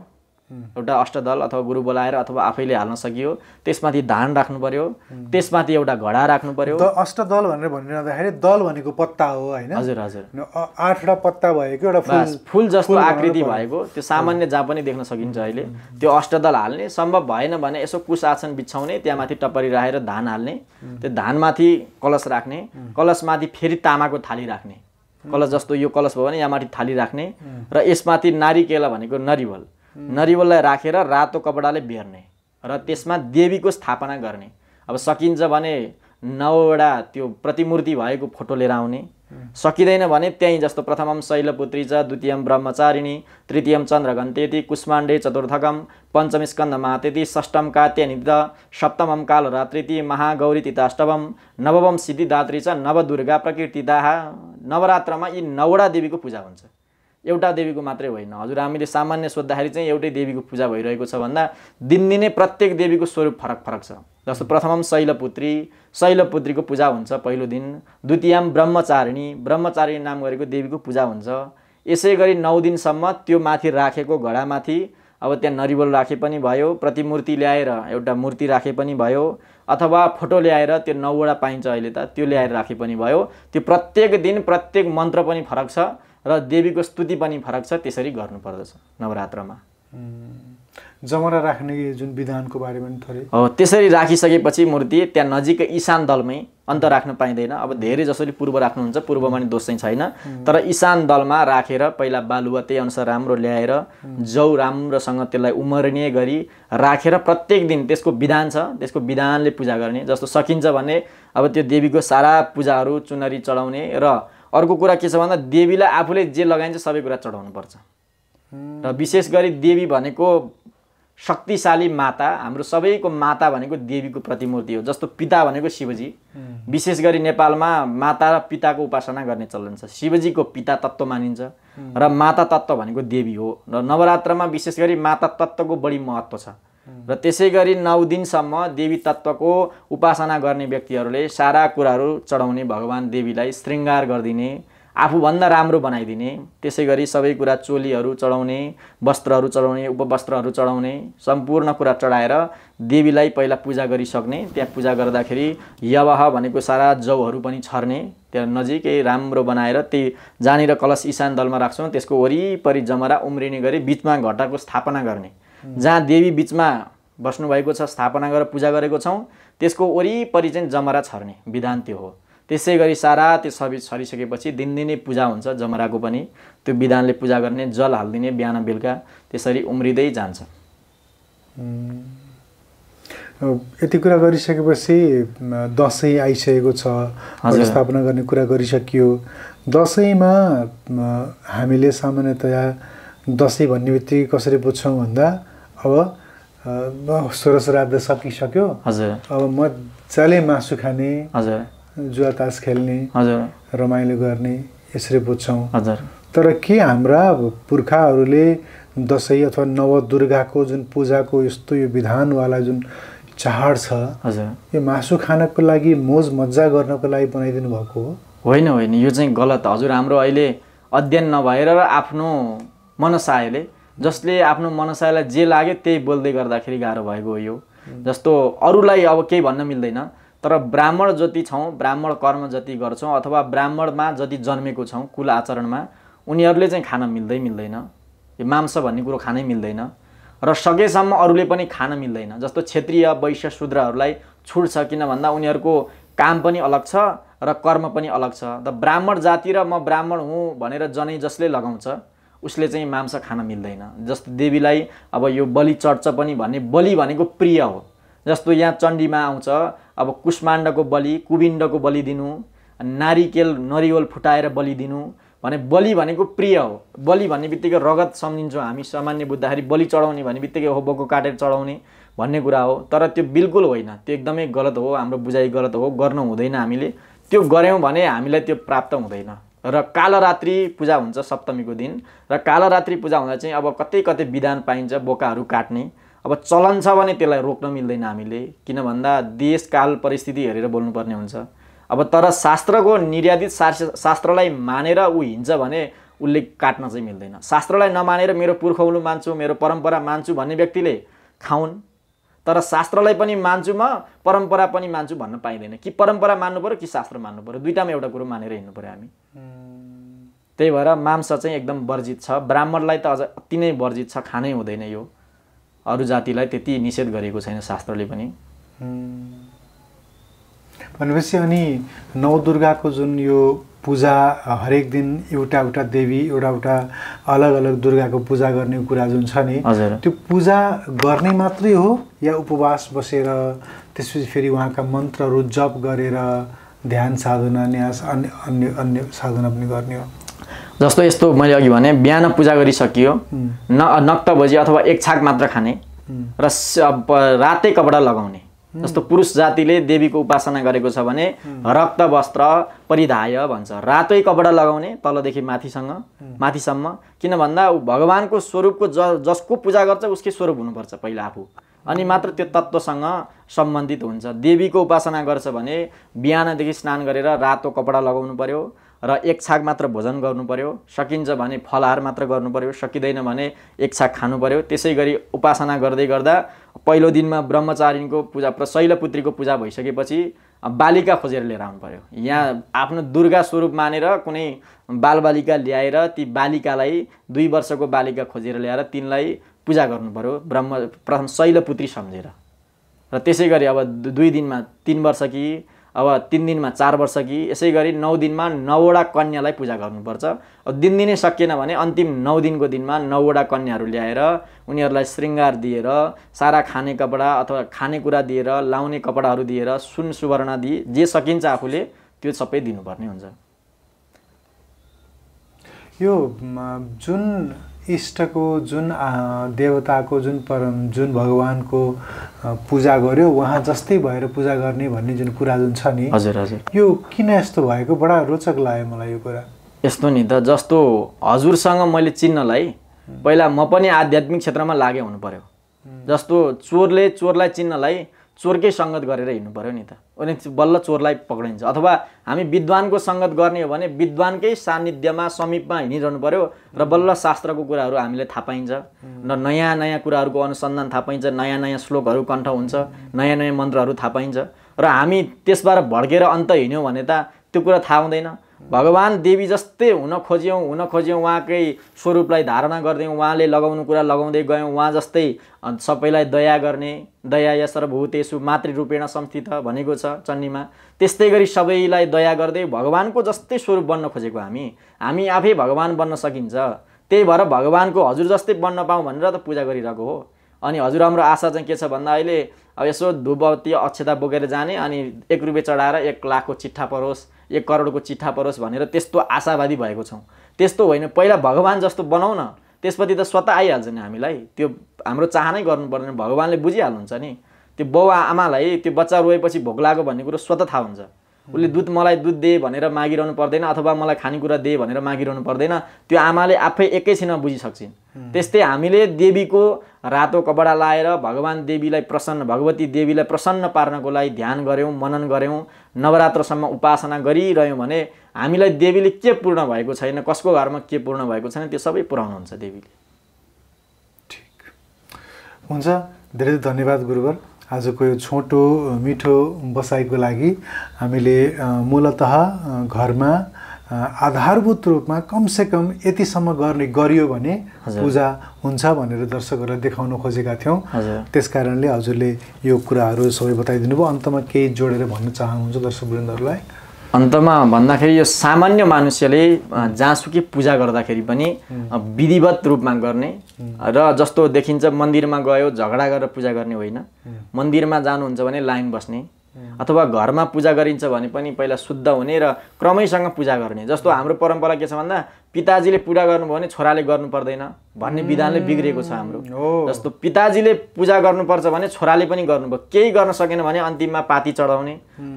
एउटा अष्टदल अथवा गुरु बोलाएर अथवा आफैले हाल्न सकियो त्यसमाथि धान राख्नु पर्यो त्यसमाथि एउटा घडा राख्नु पर्यो अष्टदल भनेर भनिरहँदाखेरि दल भनेको पत्ता हो होइन हजुर हजुर आठवटा पत्ता भएको एउटा फुल जस्तो आकृति भएको त्यो सामान्य जहाँ पनि देख्न सकिन्छ अहिले त्यो अष्टदल हाल्ने सम्भव भएन भने यसो कुश आसन बिछाउने त्यहाँमाथि टपरी राखेर धान हाल्ने त्यो धानमाथि कलश राख्ने कलशमाथि फेरि तामाको थाली राख्ने कलश जस्तो यो कलश भयो भने यहाँ माथि थाली राख्ने र यसमाथि केला भनेको नरिवल नरिवललाई राखेर रा, रातो कपडाले बेर्ने र त्यसमा देवीको स्थापना गर्ने अब सकिन्छ भने नौवटा त्यो प्रतिमूर्ति भएको फोटो लिएर आउने सकिँदैन भने त्यहीँ जस्तो प्रथमम शैलपुत्री छ द्वितीयम ब्रह्मचारिणी तृतीयम चन्द्रघन्तेति कुष्माण्डे चतुर्थकम पञ्चम स्कन्द महातेति षष्ठम कात्यनिध सप्तमम कालरात्रिति महागौरी तिताष्टवम नवम सिद्धिदात्री छ नवदुर्गा प्रकृतिदाह नवरात्रमा यी नौवटा देवीको पूजा हुन्छ एउटा देवीको मात्रै होइन हजुर हामीले सामान्य सोद्धाखेरि चाहिँ एउटै देवीको पूजा भइरहेको छ भन्दा दिनदिनै प्रत्येक देवीको स्वरूप फरक फरक छ जस्तो प्रथमम शैलपुत्री शैलपुत्रीको पूजा हुन्छ पहिलो दिन द्वितीयम ब्रह्मचारिणी ब्रह्मचारिणी नाम गरेको देवीको पूजा हुन्छ यसै गरी नौ दिनसम्म त्यो माथि राखेको घडामाथि अब त्यहाँ नरिवल राखे पनि भयो प्रतिमूर्ति ल्याएर एउटा मूर्ति राखे पनि भयो अथवा फोटो ल्याएर त्यो नौवटा पाइन्छ अहिले त त्यो ल्याएर राखे पनि भयो त्यो प्रत्येक दिन प्रत्येक मन्त्र पनि फरक छ र देवीको स्तुति पनि फरक छ त्यसरी गर्नुपर्दछ नवरात्रमा जमरा राख्ने जुन विधानको बारेमा पनि थोरै हो त्यसरी राखिसकेपछि मूर्ति त्यहाँ नजिकै इशान दलमै अन्त राख्न पाइँदैन अब धेरै जसरी पूर्व राख्नुहुन्छ पूर्वमा नि दोष चाहिँ छैन तर इशान दलमा राखेर पहिला बालुवा त्यही अनुसार राम्रो ल्याएर जौ राम्रोसँग त्यसलाई उमर्ने गरी राखेर प्रत्येक दिन त्यसको विधान छ त्यसको विधानले पूजा गर्ने जस्तो सकिन्छ भने अब त्यो देवीको सारा पूजाहरू चुनरी चढाउने र अर्को कुरा के छ भन्दा देवीलाई आफूले जे लगाइन्छ सबै कुरा चढाउनु पर्छ र विशेष गरी देवी भनेको शक्तिशाली माता हाम्रो सबैको माता भनेको देवीको प्रतिमूर्ति हो जस्तो पिता भनेको शिवजी विशेष गरी नेपालमा माता र पिताको उपासना गर्ने चलन छ शिवजीको पिता तत्त्व मानिन्छ र माता तत्त्व भनेको देवी हो र नवरात्रमा विशेष गरी माता तत्त्वको बढी महत्त्व छ र त्यसै गरी नौ दिनसम्म देवी तत्त्वको उपासना गर्ने व्यक्तिहरूले सारा कुराहरू चढाउने भगवान् देवीलाई श्रृङ्गार गरिदिने आफूभन्दा राम्रो बनाइदिने त्यसै गरी सबै कुरा चोलीहरू चढाउने वस्त्रहरू चढाउने उपवस्त्रहरू चढाउने सम्पूर्ण कुरा चढाएर देवीलाई पहिला पूजा गरिसक्ने त्यहाँ पूजा गर्दाखेरि यवह भनेको सारा जौहरू पनि छर्ने त्यहाँ नजिकै राम्रो बनाएर त्यही जहाँनिर कलश इशान दलमा राख्छौँ त्यसको वरिपरि जमरा उम्रिने गरी बिचमा घटाको स्थापना गर्ने जहाँ देवी बिचमा बस्नुभएको छ स्थापना गरेर पूजा गरेको छौँ त्यसको वरिपरि चाहिँ जमरा छर्ने विधान त्यो हो त्यसै गरी सारा त्यो सबै छरिसकेपछि दिनदिनै पूजा हुन्छ जमराको पनि त्यो विधानले पूजा गर्ने जल हालिदिने बिहान बेलुका त्यसरी उम्रिँदै जान्छ यति कुरा गरिसकेपछि दसैँ आइसकेको छ स्थापना गर्ने कुरा गरिसकियो दसैँमा हामीले सामान्यतया दसैँ भन्ने बित्तिकै कसरी बुझ्छौँ भन्दा अब सोह्र श्राद्ध सकिसक्यो हजुर अब मजाले मासु खाने हजुर जुवा तास खेल्ने हजुर रमाइलो गर्ने यसरी बुझ्छौँ हजुर तर के हाम्रा पुर्खाहरूले दसैँ अथवा नवदुर्गाको जुन पूजाको यस्तो यो विधानवाला जुन चाड छ हजुर यो मासु खानको लागि मोज मजा गर्नको लागि बनाइदिनु भएको होइन होइन यो चाहिँ गलत हजुर हाम्रो अहिले अध्ययन नभएर आफ्नो मनसायले जसले आफ्नो मनसायलाई जे लाग्यो त्यही बोल्दै गर्दाखेरि गाह्रो भएको हो यो जस्तो अरूलाई अब केही भन्न मिल्दैन तर ब्राह्मण जति छौँ ब्राह्मण कर्म जति गर्छौँ अथवा ब्राह्मणमा जति जन्मेको छौँ कुल आचरणमा उनीहरूले चाहिँ खान मिल्दै मिल्दैन यो मांस भन्ने कुरो खानै मिल्दैन र सकेसम्म अरूले पनि खान मिल्दैन जस्तो क्षेत्रीय वैश्य शूद्रहरूलाई छुट छ किन भन्दा उनीहरूको काम पनि अलग छ र कर्म पनि अलग छ त ब्राह्मण जाति र म ब्राह्मण हुँ भनेर जनै जसले लगाउँछ उसले चाहिँ मांस खान मिल्दैन जस्तो देवीलाई अब यो बलि चढ्छ पनि भन्ने बलि भनेको प्रिय हो जस्तो यहाँ चण्डीमा आउँछ अब कुष्माण्डको बलि कुविण्डको बलि दिनु नारिकेल नरिवल फुटाएर बलि दिनु भने बलि भनेको प्रिय हो बलि भन्ने बित्तिकै रगत सम्झिन्छौँ हामी सामान्य बुझ्दाखेरि बलि चढाउने भन्ने बित्तिकै हो बोको काटेर चढाउने भन्ने कुरा हो तर त्यो बिल्कुल होइन त्यो एकदमै गलत हो हाम्रो बुझाइ गलत हो गर्नु हुँदैन हामीले त्यो गऱ्यौँ भने हामीलाई त्यो प्राप्त हुँदैन र कालरात्री पूजा हुन्छ सप्तमीको दिन र कालरात्री पूजा हुँदा चाहिँ अब कतै कतै विधान पाइन्छ बोकाहरू काट्ने अब चलन छ भने त्यसलाई रोक्न मिल्दैन हामीले किन भन्दा देश काल परिस्थिति हेरेर बोल्नुपर्ने हुन्छ अब तर शास्त्रको शास्त्र शास्त्रलाई मानेर ऊ हिँड्छ भने उसले काट्न चाहिँ मिल्दैन शास्त्रलाई नमानेर मेरो पुर्खौलो मान्छु मेरो परम्परा मान्छु भन्ने व्यक्तिले खाउन् तर शास्त्रलाई पनि मान्छु म परम्परा पनि मान्छु भन्न पाइँदैन कि परम्परा मान्नु पऱ्यो कि शास्त्र मान्नु पऱ्यो दुइटामा एउटा कुरो मानेर हिँड्नु पऱ्यो हामी त्यही भएर मांस चाहिँ एकदम वर्जित छ ब्राह्मणलाई त अझ अति नै वर्जित छ खानै हुँदैन यो अरू जातिलाई त्यति निषेध गरेको छैन शास्त्रले पनि भनेपछि अनि नवदुर्गाको जुन यो पूजा हरेक दिन एउटा एउटा देवी एउटा एउटा अलग अलग दुर्गाको पूजा गर्ने कुरा जुन छ नि त्यो पूजा गर्ने मात्रै हो या उपवास बसेर त्यसपछि फेरि उहाँका मन्त्रहरू जप गरेर ध्यान साधना न्यास अन्य अन्य अन्य साधना पनि गर्ने हो जस्तो यस्तो मैले अघि भने बिहान पूजा गरिसकियो न नक्त भोजी अथवा एक छाक मात्र खाने र रातै कपडा लगाउने जस्तो पुरुष जातिले देवीको उपासना गरेको छ भने रक्त वस्त्र परिधाय भन्छ रातै कपडा लगाउने तलदेखि माथिसँग माथिसम्म किन भन्दा भगवान्को स्वरूपको ज जसको पूजा गर्छ उसकै स्वरूप हुनुपर्छ पहिला आफू अनि मात्र त्यो तत्त्वसँग सम्बन्धित हुन्छ देवीको उपासना गर्छ भने बिहानदेखि स्नान गरेर रातो कपडा लगाउनु पर्यो र एक छाक मात्र भोजन गर्नु पर्यो सकिन्छ भने फलाहार मात्र गर्नु पर्यो सकिँदैन भने एक छाक खानु पर्यो त्यसै गरी उपासना गर्दै गर्दा पहिलो दिनमा ब्रह्मचारिणीको पूजा शैलपुत्रीको पूजा भइसकेपछि बालिका खोजेर लिएर आउनु पऱ्यो यहाँ आफ्नो दुर्गा स्वरूप मानेर कुनै बालबालिका ल्याएर ती बालिकालाई दुई वर्षको बालिका खोजेर ल्याएर तिनलाई पूजा गर्नु पऱ्यो ब्रह्म प्रथम शैलपुत्री सम्झेर र त्यसै गरी अब दुई दिनमा तिन वर्ष कि अब तिन दिनमा चार वर्ष कि यसै गरी नौ दिनमा नौवटा कन्यालाई पूजा गर्नुपर्छ अब दिनदिनै सकिएन भने अन्तिम नौ दिनको दिनमा नौवटा कन्याहरू ल्याएर उनीहरूलाई शृङ्गार दिएर सारा खाने कपडा अथवा खानेकुरा दिएर लाउने कपडाहरू दिएर सुन सुवर्ण दिए जे सकिन्छ आफूले त्यो सबै दिनुपर्ने हुन्छ यो जुन इष्टको जुन देवताको जुन पर जुन भगवान्को पूजा गर्यो उहाँ जस्तै भएर पूजा गर्ने भन्ने जुन कुरा जुन छ नि हजुर हजुर यो किन यस्तो भएको बडा रोचक लाग्यो मलाई यो कुरा यस्तो नि त जस्तो हजुरसँग मैले चिन्नलाई पहिला म पनि आध्यात्मिक क्षेत्रमा लागे हुनु पर्यो जस्तो चोरले चोरलाई चिन्नलाई चोरकै सङ्गत गरेर हिँड्नु पऱ्यो नि त अनि बल्ल चोरलाई पक्रिन्छ अथवा हामी विद्वानको सङ्गत गर्ने हो भने विद्वानकै सान्निध्यमा समीपमा हिँडिरहनु पऱ्यो र बल्ल शास्त्रको कुराहरू हामीले थाहा पाइन्छ र नयाँ नयाँ कुराहरूको अनुसन्धान थाहा पाइन्छ नयाँ नयाँ श्लोकहरू कण्ठ हुन्छ नयाँ नयाँ मन्त्रहरू थाहा पाइन्छ र हामी त्यसबाट भड्केर अन्त हिँड्यौँ भने त त्यो कुरा थाहा हुँदैन भगवान् देवी जस्तै हुन खोज्यौँ हुन खोज्यौँ उहाँकै स्वरूपलाई धारणा गरिदियौँ उहाँले लगाउनु कुरा लगाउँदै गयौँ उहाँ जस्तै सबैलाई दया गर्ने दया या मातृ रूपेण संस्थित भनेको छ चन्नीमा त्यस्तै गरी सबैलाई दया गर्दै भगवान्को जस्तै स्वरूप बन्न खोजेको हामी हामी आफै भगवान् बन्न सकिन्छ त्यही भएर भगवान्को हजुर जस्तै बन्न पाऊँ भनेर त पूजा गरिरहेको हो अनि हजुर हाम्रो आशा चाहिँ के छ भन्दा अहिले अब यसो धुपबत्ती अक्षता बोकेर जाने अनि एक रुपियाँ चढाएर एक लाखको चिट्ठा परोस् एक करोडको चिठा परोस् भनेर त्यस्तो आशावादी भएको छौँ त्यस्तो होइन पहिला भगवान् जस्तो बनाउन त्यसपछि त स्वतः आइहाल्छ नि हामीलाई त्यो हाम्रो चाहनै गर्नु पर्दैन भगवान्ले बुझिहाल्नुहुन्छ नि त्यो बाउ आमालाई त्यो बच्चा रोएपछि भोक लाग्यो भन्ने कुरो स्वतः थाहा हुन्छ उसले दुध मलाई दुध दे भनेर मागिरहनु पर्दैन अथवा मलाई खानेकुरा दे भनेर मागिरहनु पर्दैन त्यो आमाले आफै एकैछिनमा बुझिसक्छिन् त्यस्तै हामीले देवीको रातो कपडा लाएर भगवान् देवीलाई प्रसन्न भगवती देवीलाई प्रसन्न पार्नको लागि ध्यान गऱ्यौँ मनन गऱ्यौँ नवरात्रसम्म उपासना गरिरह्यौँ भने हामीलाई देवीले के पूर्ण भएको छैन कसको घरमा के पूर्ण भएको छैन त्यो सबै पुऱ्याउनुहुन्छ देवीले ठिक हुन्छ धेरै धन्यवाद गुरुवर आजको यो छोटो मिठो बसाइको लागि हामीले मूलत घरमा आधारभूत रूपमा कमसेकम यतिसम्म गर्ने गरियो भने पूजा हुन्छ भनेर दर्शकहरूलाई देखाउन खोजेका थियौँ त्यस कारणले हजुरले यो कुराहरू सबै बताइदिनु भयो अन्तमा केही जोडेर भन्न चाहनुहुन्छ दर्शक वृन्दहरूलाई अन्तमा भन्दाखेरि यो सामान्य मानुष्यले जहाँसुकै पूजा गर्दाखेरि पनि विधिवत रूपमा गर्ने र जस्तो देखिन्छ मन्दिरमा गयो झगडा गरेर पूजा गर्ने होइन मन्दिरमा जानुहुन्छ भने लाइन बस्ने अथवा घरमा पूजा गरिन्छ भने पनि पहिला शुद्ध हुने र क्रमैसँग पूजा गर्ने जस्तो हाम्रो परम्परा के छ भन्दा पिताजीले पूजा गर्नुभयो भने छोराले गर्नु पर्दैन भन्ने विधानले बिग्रिएको छ हाम्रो जस्तो पिताजीले पूजा गर्नुपर्छ भने छोराले पनि गर्नुभयो केही गर्न सकेन भने अन्तिममा पाती चढाउने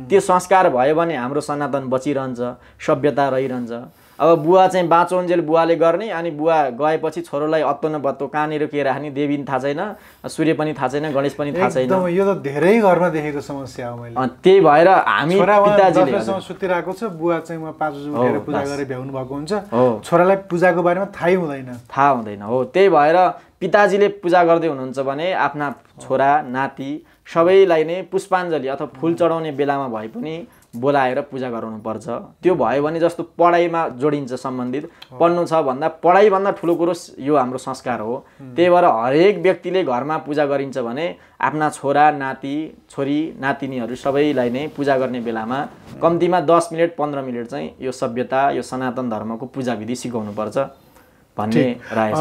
त्यो संस्कार भयो भने हाम्रो सनातन बचिरहन्छ सभ्यता रहिरहन्छ अब बुवा चाहिँ बाँचोन्जेल बुवाले गर्ने अनि बुवा गएपछि छोरोलाई अत्तो बत्तो कहाँनिर के राख्ने देवी पनि थाहा छैन सूर्य पनि थाहा छैन गणेश पनि थाहा छैन यो त धेरै घरमा देखेको समस्या हो मैले त्यही भएर हामी पिताजीले सुतिरहेको छ बुवा चाहिँ म पाँच बजी उठेर पूजा गरेर भ्याउनु भएको हुन्छ छोरालाई पूजाको बारेमा थाहै हुँदैन थाहा हुँदैन हो त्यही भएर पिताजीले पूजा गर्दै हुनुहुन्छ भने आफ्ना छोरा नाति सबैलाई नै पुष्पाञ्जली अथवा फुल चढाउने बेलामा भए पनि बोलाएर पूजा गराउनुपर्छ त्यो भयो भने जस्तो पढाइमा जोडिन्छ सम्बन्धित पढ्नु छ भन्दा पढाइभन्दा ठुलो कुरो यो हाम्रो संस्कार हो त्यही भएर हरेक व्यक्तिले घरमा पूजा गरिन्छ भने आफ्ना छोरा नाति छोरी नातिनीहरू सबैलाई नै पूजा गर्ने बेलामा कम्तीमा दस मिनट पन्ध्र मिनट चाहिँ यो सभ्यता यो सनातन धर्मको पूजा पूजाविधि पर्छ भन्ने राय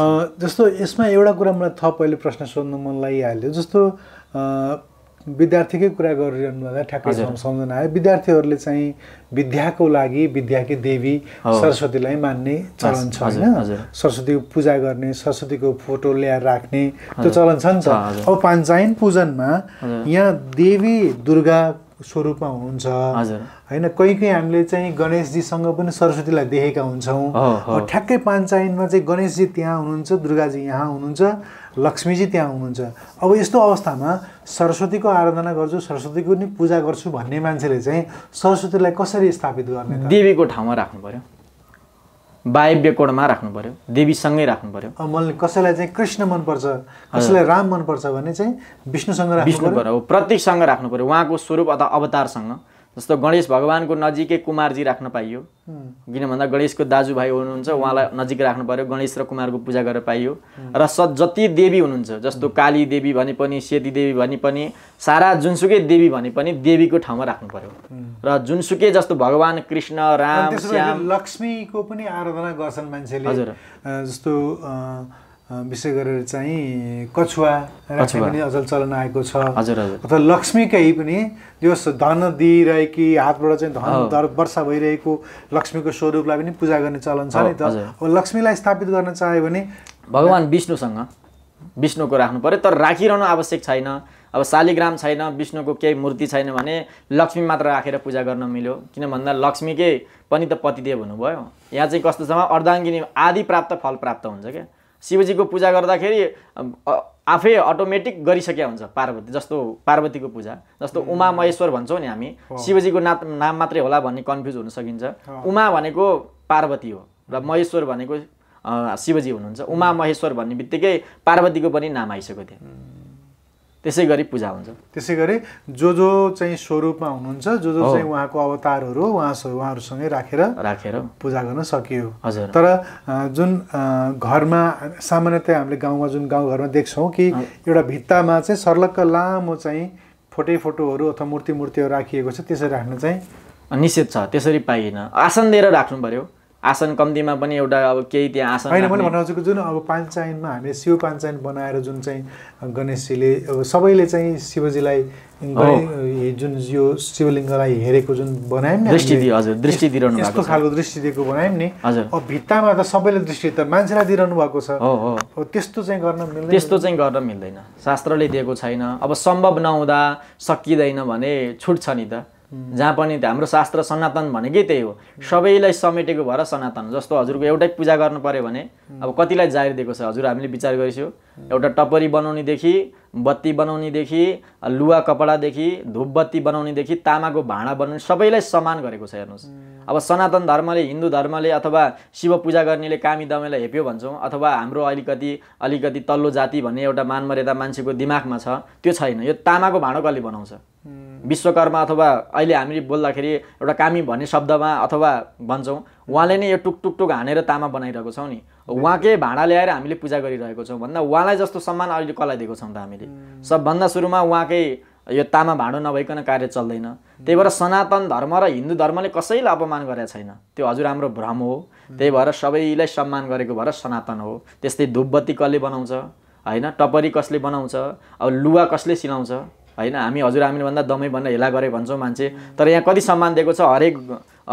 जस्तो यसमा एउटा कुरा मलाई थप अहिले प्रश्न सोध्नु मन लागिहाल्यो जस्तो विद्यार्थीकै कुरा गरिरहनु भन्दा ठ्याक्कै सम्झना आयो विद्यार्थीहरूले चाहिँ विद्याको लागि विद्याकी देवी सरस्वतीलाई मान्ने चलन छ होइन सरस्वतीको पूजा गर्ने सरस्वतीको फोटो ल्याएर राख्ने त्यो चलन छ नि त अब पाञ्चायन पूजनमा यहाँ देवी दुर्गा स्वरूपमा हुनुहुन्छ होइन कहीँ कहीँ हामीले चाहिँ गणेशजीसँग पनि सरस्वतीलाई देखेका हुन्छौँ ठ्याक्कै पाञ्चायनमा चाहिँ गणेशजी त्यहाँ हुनुहुन्छ दुर्गाजी यहाँ हुनुहुन्छ लक्ष्मीजी त्यहाँ हुनुहुन्छ अब यस्तो अवस्थामा सरस्वतीको आराधना गर्छु सरस्वतीको नि पूजा गर्छु भन्ने मान्छेले चाहिँ सरस्वतीलाई कसरी स्थापित गर्ने देवीको ठाउँमा राख्नु पऱ्यो वायव्य कोणमा राख्नु पऱ्यो देवीसँगै राख्नु पऱ्यो मैले कसैलाई चाहिँ कृष्ण मनपर्छ कसैलाई राम मनपर्छ भने चाहिँ विष्णुसँग राख्नु पऱ्यो प्रतीकसँग राख्नु पऱ्यो उहाँको स्वरूप अथवा अवतारसँग जस्तो गणेश भगवान्को नजिकै कुमारजी राख्न पाइयो किन भन्दा गणेशको दाजुभाइ हुनुहुन्छ उहाँलाई नजिक राख्नु पऱ्यो गणेश र कुमारको पूजा गरेर पाइयो र स जति देवी हुनुहुन्छ जस्तो काली देवी भने पनि सेती देवी भने पनि सारा जुनसुकै देवी भने पनि देवीको ठाउँमा राख्नु पऱ्यो र जुनसुकै जस्तो भगवान् कृष्ण राम श्याम लक्ष्मीको पनि आराधना गर्छन् मान्छेले हजुर जस्तो विशेष गरेर चाहिँ कछुवा राख्ने पनि अझ चलन आएको छ अथवा लक्ष्मीकै पनि जस धन दिइरहेकी हातबाट चाहिँ धन दर वर्षा भइरहेको लक्ष्मीको स्वरूपलाई पनि पूजा गर्ने चलन छ नि त अब लक्ष्मीलाई स्थापित गर्न चाह्यो भने भगवान् विष्णुसँग विष्णुको राख्नु पऱ्यो तर राखिरहनु आवश्यक छैन अब शालिग्राम छैन विष्णुको केही मूर्ति छैन भने लक्ष्मी मात्र राखेर पूजा गर्न मिल्यो किन भन्दा लक्ष्मीकै पनि त पतिदेव हुनुभयो यहाँ चाहिँ कस्तो छ अर्धाङ्गिनी आदि प्राप्त फल प्राप्त हुन्छ क्या शिवजीको पूजा गर्दाखेरि आफै अटोमेटिक गरिसकेका हुन्छ पार्वती जस्तो पार्वतीको पूजा जस्तो उमा महेश्वर भन्छौँ नि हामी शिवजीको नात नाम मात्रै होला भन्ने कन्फ्युज हुन सकिन्छ उमा भनेको पार्वती हो र महेश्वर भनेको शिवजी हुनुहुन्छ उमा महेश्वर भन्ने बित्तिकै पार्वतीको पनि नाम आइसकेको थियो त्यसै गरी पूजा हुन्छ त्यसै गरी जो जो चाहिँ स्वरूपमा हुनुहुन्छ जो जो चाहिँ उहाँको अवतारहरू उहाँ उहाँहरूसँगै राखेर राखेर पूजा गर्न सकियो हजुर तर जुन घरमा सामान्यतया हामीले गाउँमा जुन गाउँ घरमा देख्छौँ कि एउटा भित्तामा चाहिँ सर्लक्क लामो चाहिँ फोटो फोटोहरू अथवा मूर्ति मूर्तिहरू राखिएको छ त्यसरी राख्न चाहिँ निषेध छ त्यसरी पाइएन आसन दिएर राख्नु पऱ्यो आसन कम्तीमा पनि एउटा अब केही त्यहाँ आसन होइन मैले भन्न खोजेको जुन अब पाञ्चायनमा हामीले शिव पाञ्चायन बनाएर जुन चाहिँ गणेशजीले अब सबैले चाहिँ शिवजीलाई जुन यो शिवलिङ्गलाई हेरेको जुन बनायौँ नि दृष्टि दियो हजुर दृष्टि दिइरहनु यस्तो खालको दृष्टि दिएको बनायौँ नि हजुर अब भित्तामा त सबैले दृष्टि त मान्छेलाई दिइरहनु भएको छ हो हो त्यस्तो चाहिँ गर्न मिल्दैन त्यस्तो चाहिँ गर्न मिल्दैन शास्त्रले दिएको छैन अब सम्भव नहुँदा सकिँदैन भने छुट छ नि त जहाँ पनि हाम्रो शास्त्र सनातन भनेकै त्यही हो सबैलाई समेटेको भएर सनातन जस्तो हजुरको एउटै पूजा गर्नु पऱ्यो भने अब कतिलाई जाहेर दिएको छ हजुर हामीले विचार गरिसक्यो एउटा टपरी बनाउनेदेखि बत्ती बनाउनेदेखि लुवा कपडादेखि धुपबत्ती बनाउनेदेखि तामाको भाँडा बनाउने सबैलाई समान गरेको छ हेर्नुहोस् अब सनातन धर्मले हिन्दू धर्मले अथवा शिव पूजा गर्नेले कामी दमाईलाई हेप्यो भन्छौँ अथवा हाम्रो अलिकति अलिकति तल्लो जाति भन्ने एउटा मानमर्यादा मान्छेको दिमागमा छ त्यो छैन यो तामाको भाँडो कसले बनाउँछ विश्वकर्मा अथवा अहिले हामीले बोल्दाखेरि एउटा कामी भन्ने शब्दमा अथवा भन्छौँ उहाँले नै यो टुक टुक हानेर तामा बनाइरहेको छौँ नि उहाँकै भाँडा ल्याएर हामीले पूजा गरिरहेको छौँ भन्दा उहाँलाई जस्तो सम्मान अहिले कसलाई दिएको छौँ त हामीले सबभन्दा सुरुमा उहाँकै यो तामा भाँडो नभइकन कार्य चल्दैन त्यही भएर सनातन धर्म र हिन्दू धर्मले कसैलाई अपमान गरेको छैन त्यो हजुर हाम्रो भ्रम हो त्यही भएर सबैलाई सम्मान गरेको भएर सनातन हो त्यस्तै धुपबत्ती कसले बनाउँछ होइन टपरी कसले बनाउँछ अब लुगा कसले सिलाउँछ होइन हामी हजुर भन्दा दमै भन्दा हेला गरे भन्छौँ मान्छे तर यहाँ कति सम्मान दिएको छ हरेक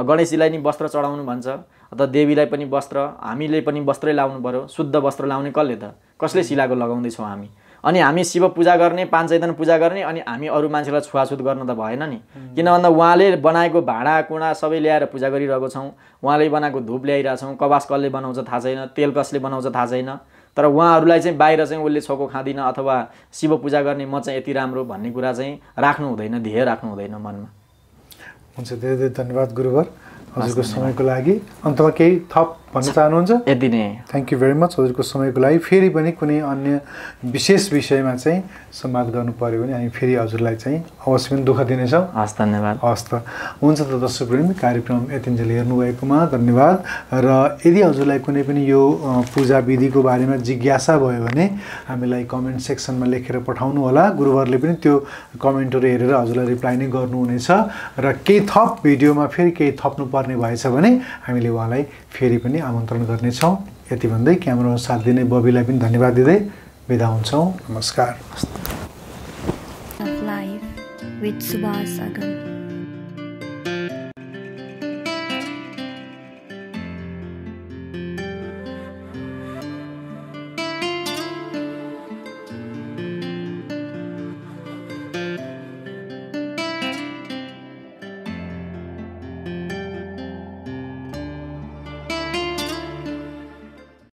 गणेशजीलाई नि वस्त्र चढाउनु भन्छ त देवीलाई पनि वस्त्र हामीले पनि वस्त्रै लाउनु पऱ्यो शुद्ध वस्त्र लाउने कसले त कसले शिलाको लगाउँदैछौँ हामी अनि हामी शिव पूजा गर्ने पाँच चैतन पूजा गर्ने अनि हामी अरू मान्छेलाई छुवाछुत गर्न त भएन नि किन भन्दा उहाँले बनाएको भाँडाकुँडा सबै ल्याएर पूजा गरिरहेको छौँ उहाँले बनाएको धुप ल्याइरहेछौँ कवास कसले बनाउँछ थाहा छैन तेल कसले बनाउँछ थाहा छैन तर उहाँहरूलाई चाहिँ बाहिर चाहिँ उसले छोको खाँदिनँ अथवा शिव पूजा गर्ने म चाहिँ यति राम्रो भन्ने कुरा चाहिँ राख्नु हुँदैन ध्येय राख्नु हुँदैन मनमा हुन्छ धेरै धेरै धन्यवाद गुरुवर हजुरको समयको लागि अन्तमा केही थप भन्न चाहनुहुन्छ यति नै थ्याङ्क यू भेरी मच हजुरको समयको लागि फेरि पनि कुनै अन्य विशेष विषयमा चाहिँ संवाद गर्नु पऱ्यो भने हामी फेरि हजुरलाई चाहिँ अवश्य पनि दुःख दिनेछौँ हस् धन्यवाद हस् त हुन्छ त दर्शक कार्यक्रम यतिन्जेल हेर्नुभएकोमा धन्यवाद र यदि हजुरलाई कुनै पनि यो पूजा विधिको बारेमा जिज्ञासा भयो भने हामीलाई कमेन्ट सेक्सनमा लेखेर पठाउनु होला गुरुहरूले पनि त्यो कमेन्टहरू हेरेर हजुरलाई रिप्लाई नै गर्नुहुनेछ र केही थप भिडियोमा फेरि केही थप्नुपर्ने भएछ भने हामीले उहाँलाई फेरि पनि आमन्त्रण गर्नेछौँ यति भन्दै क्यामेरामा साथ दिने बबीलाई पनि धन्यवाद दिँदै बिदा हुन्छौँ नमस्कार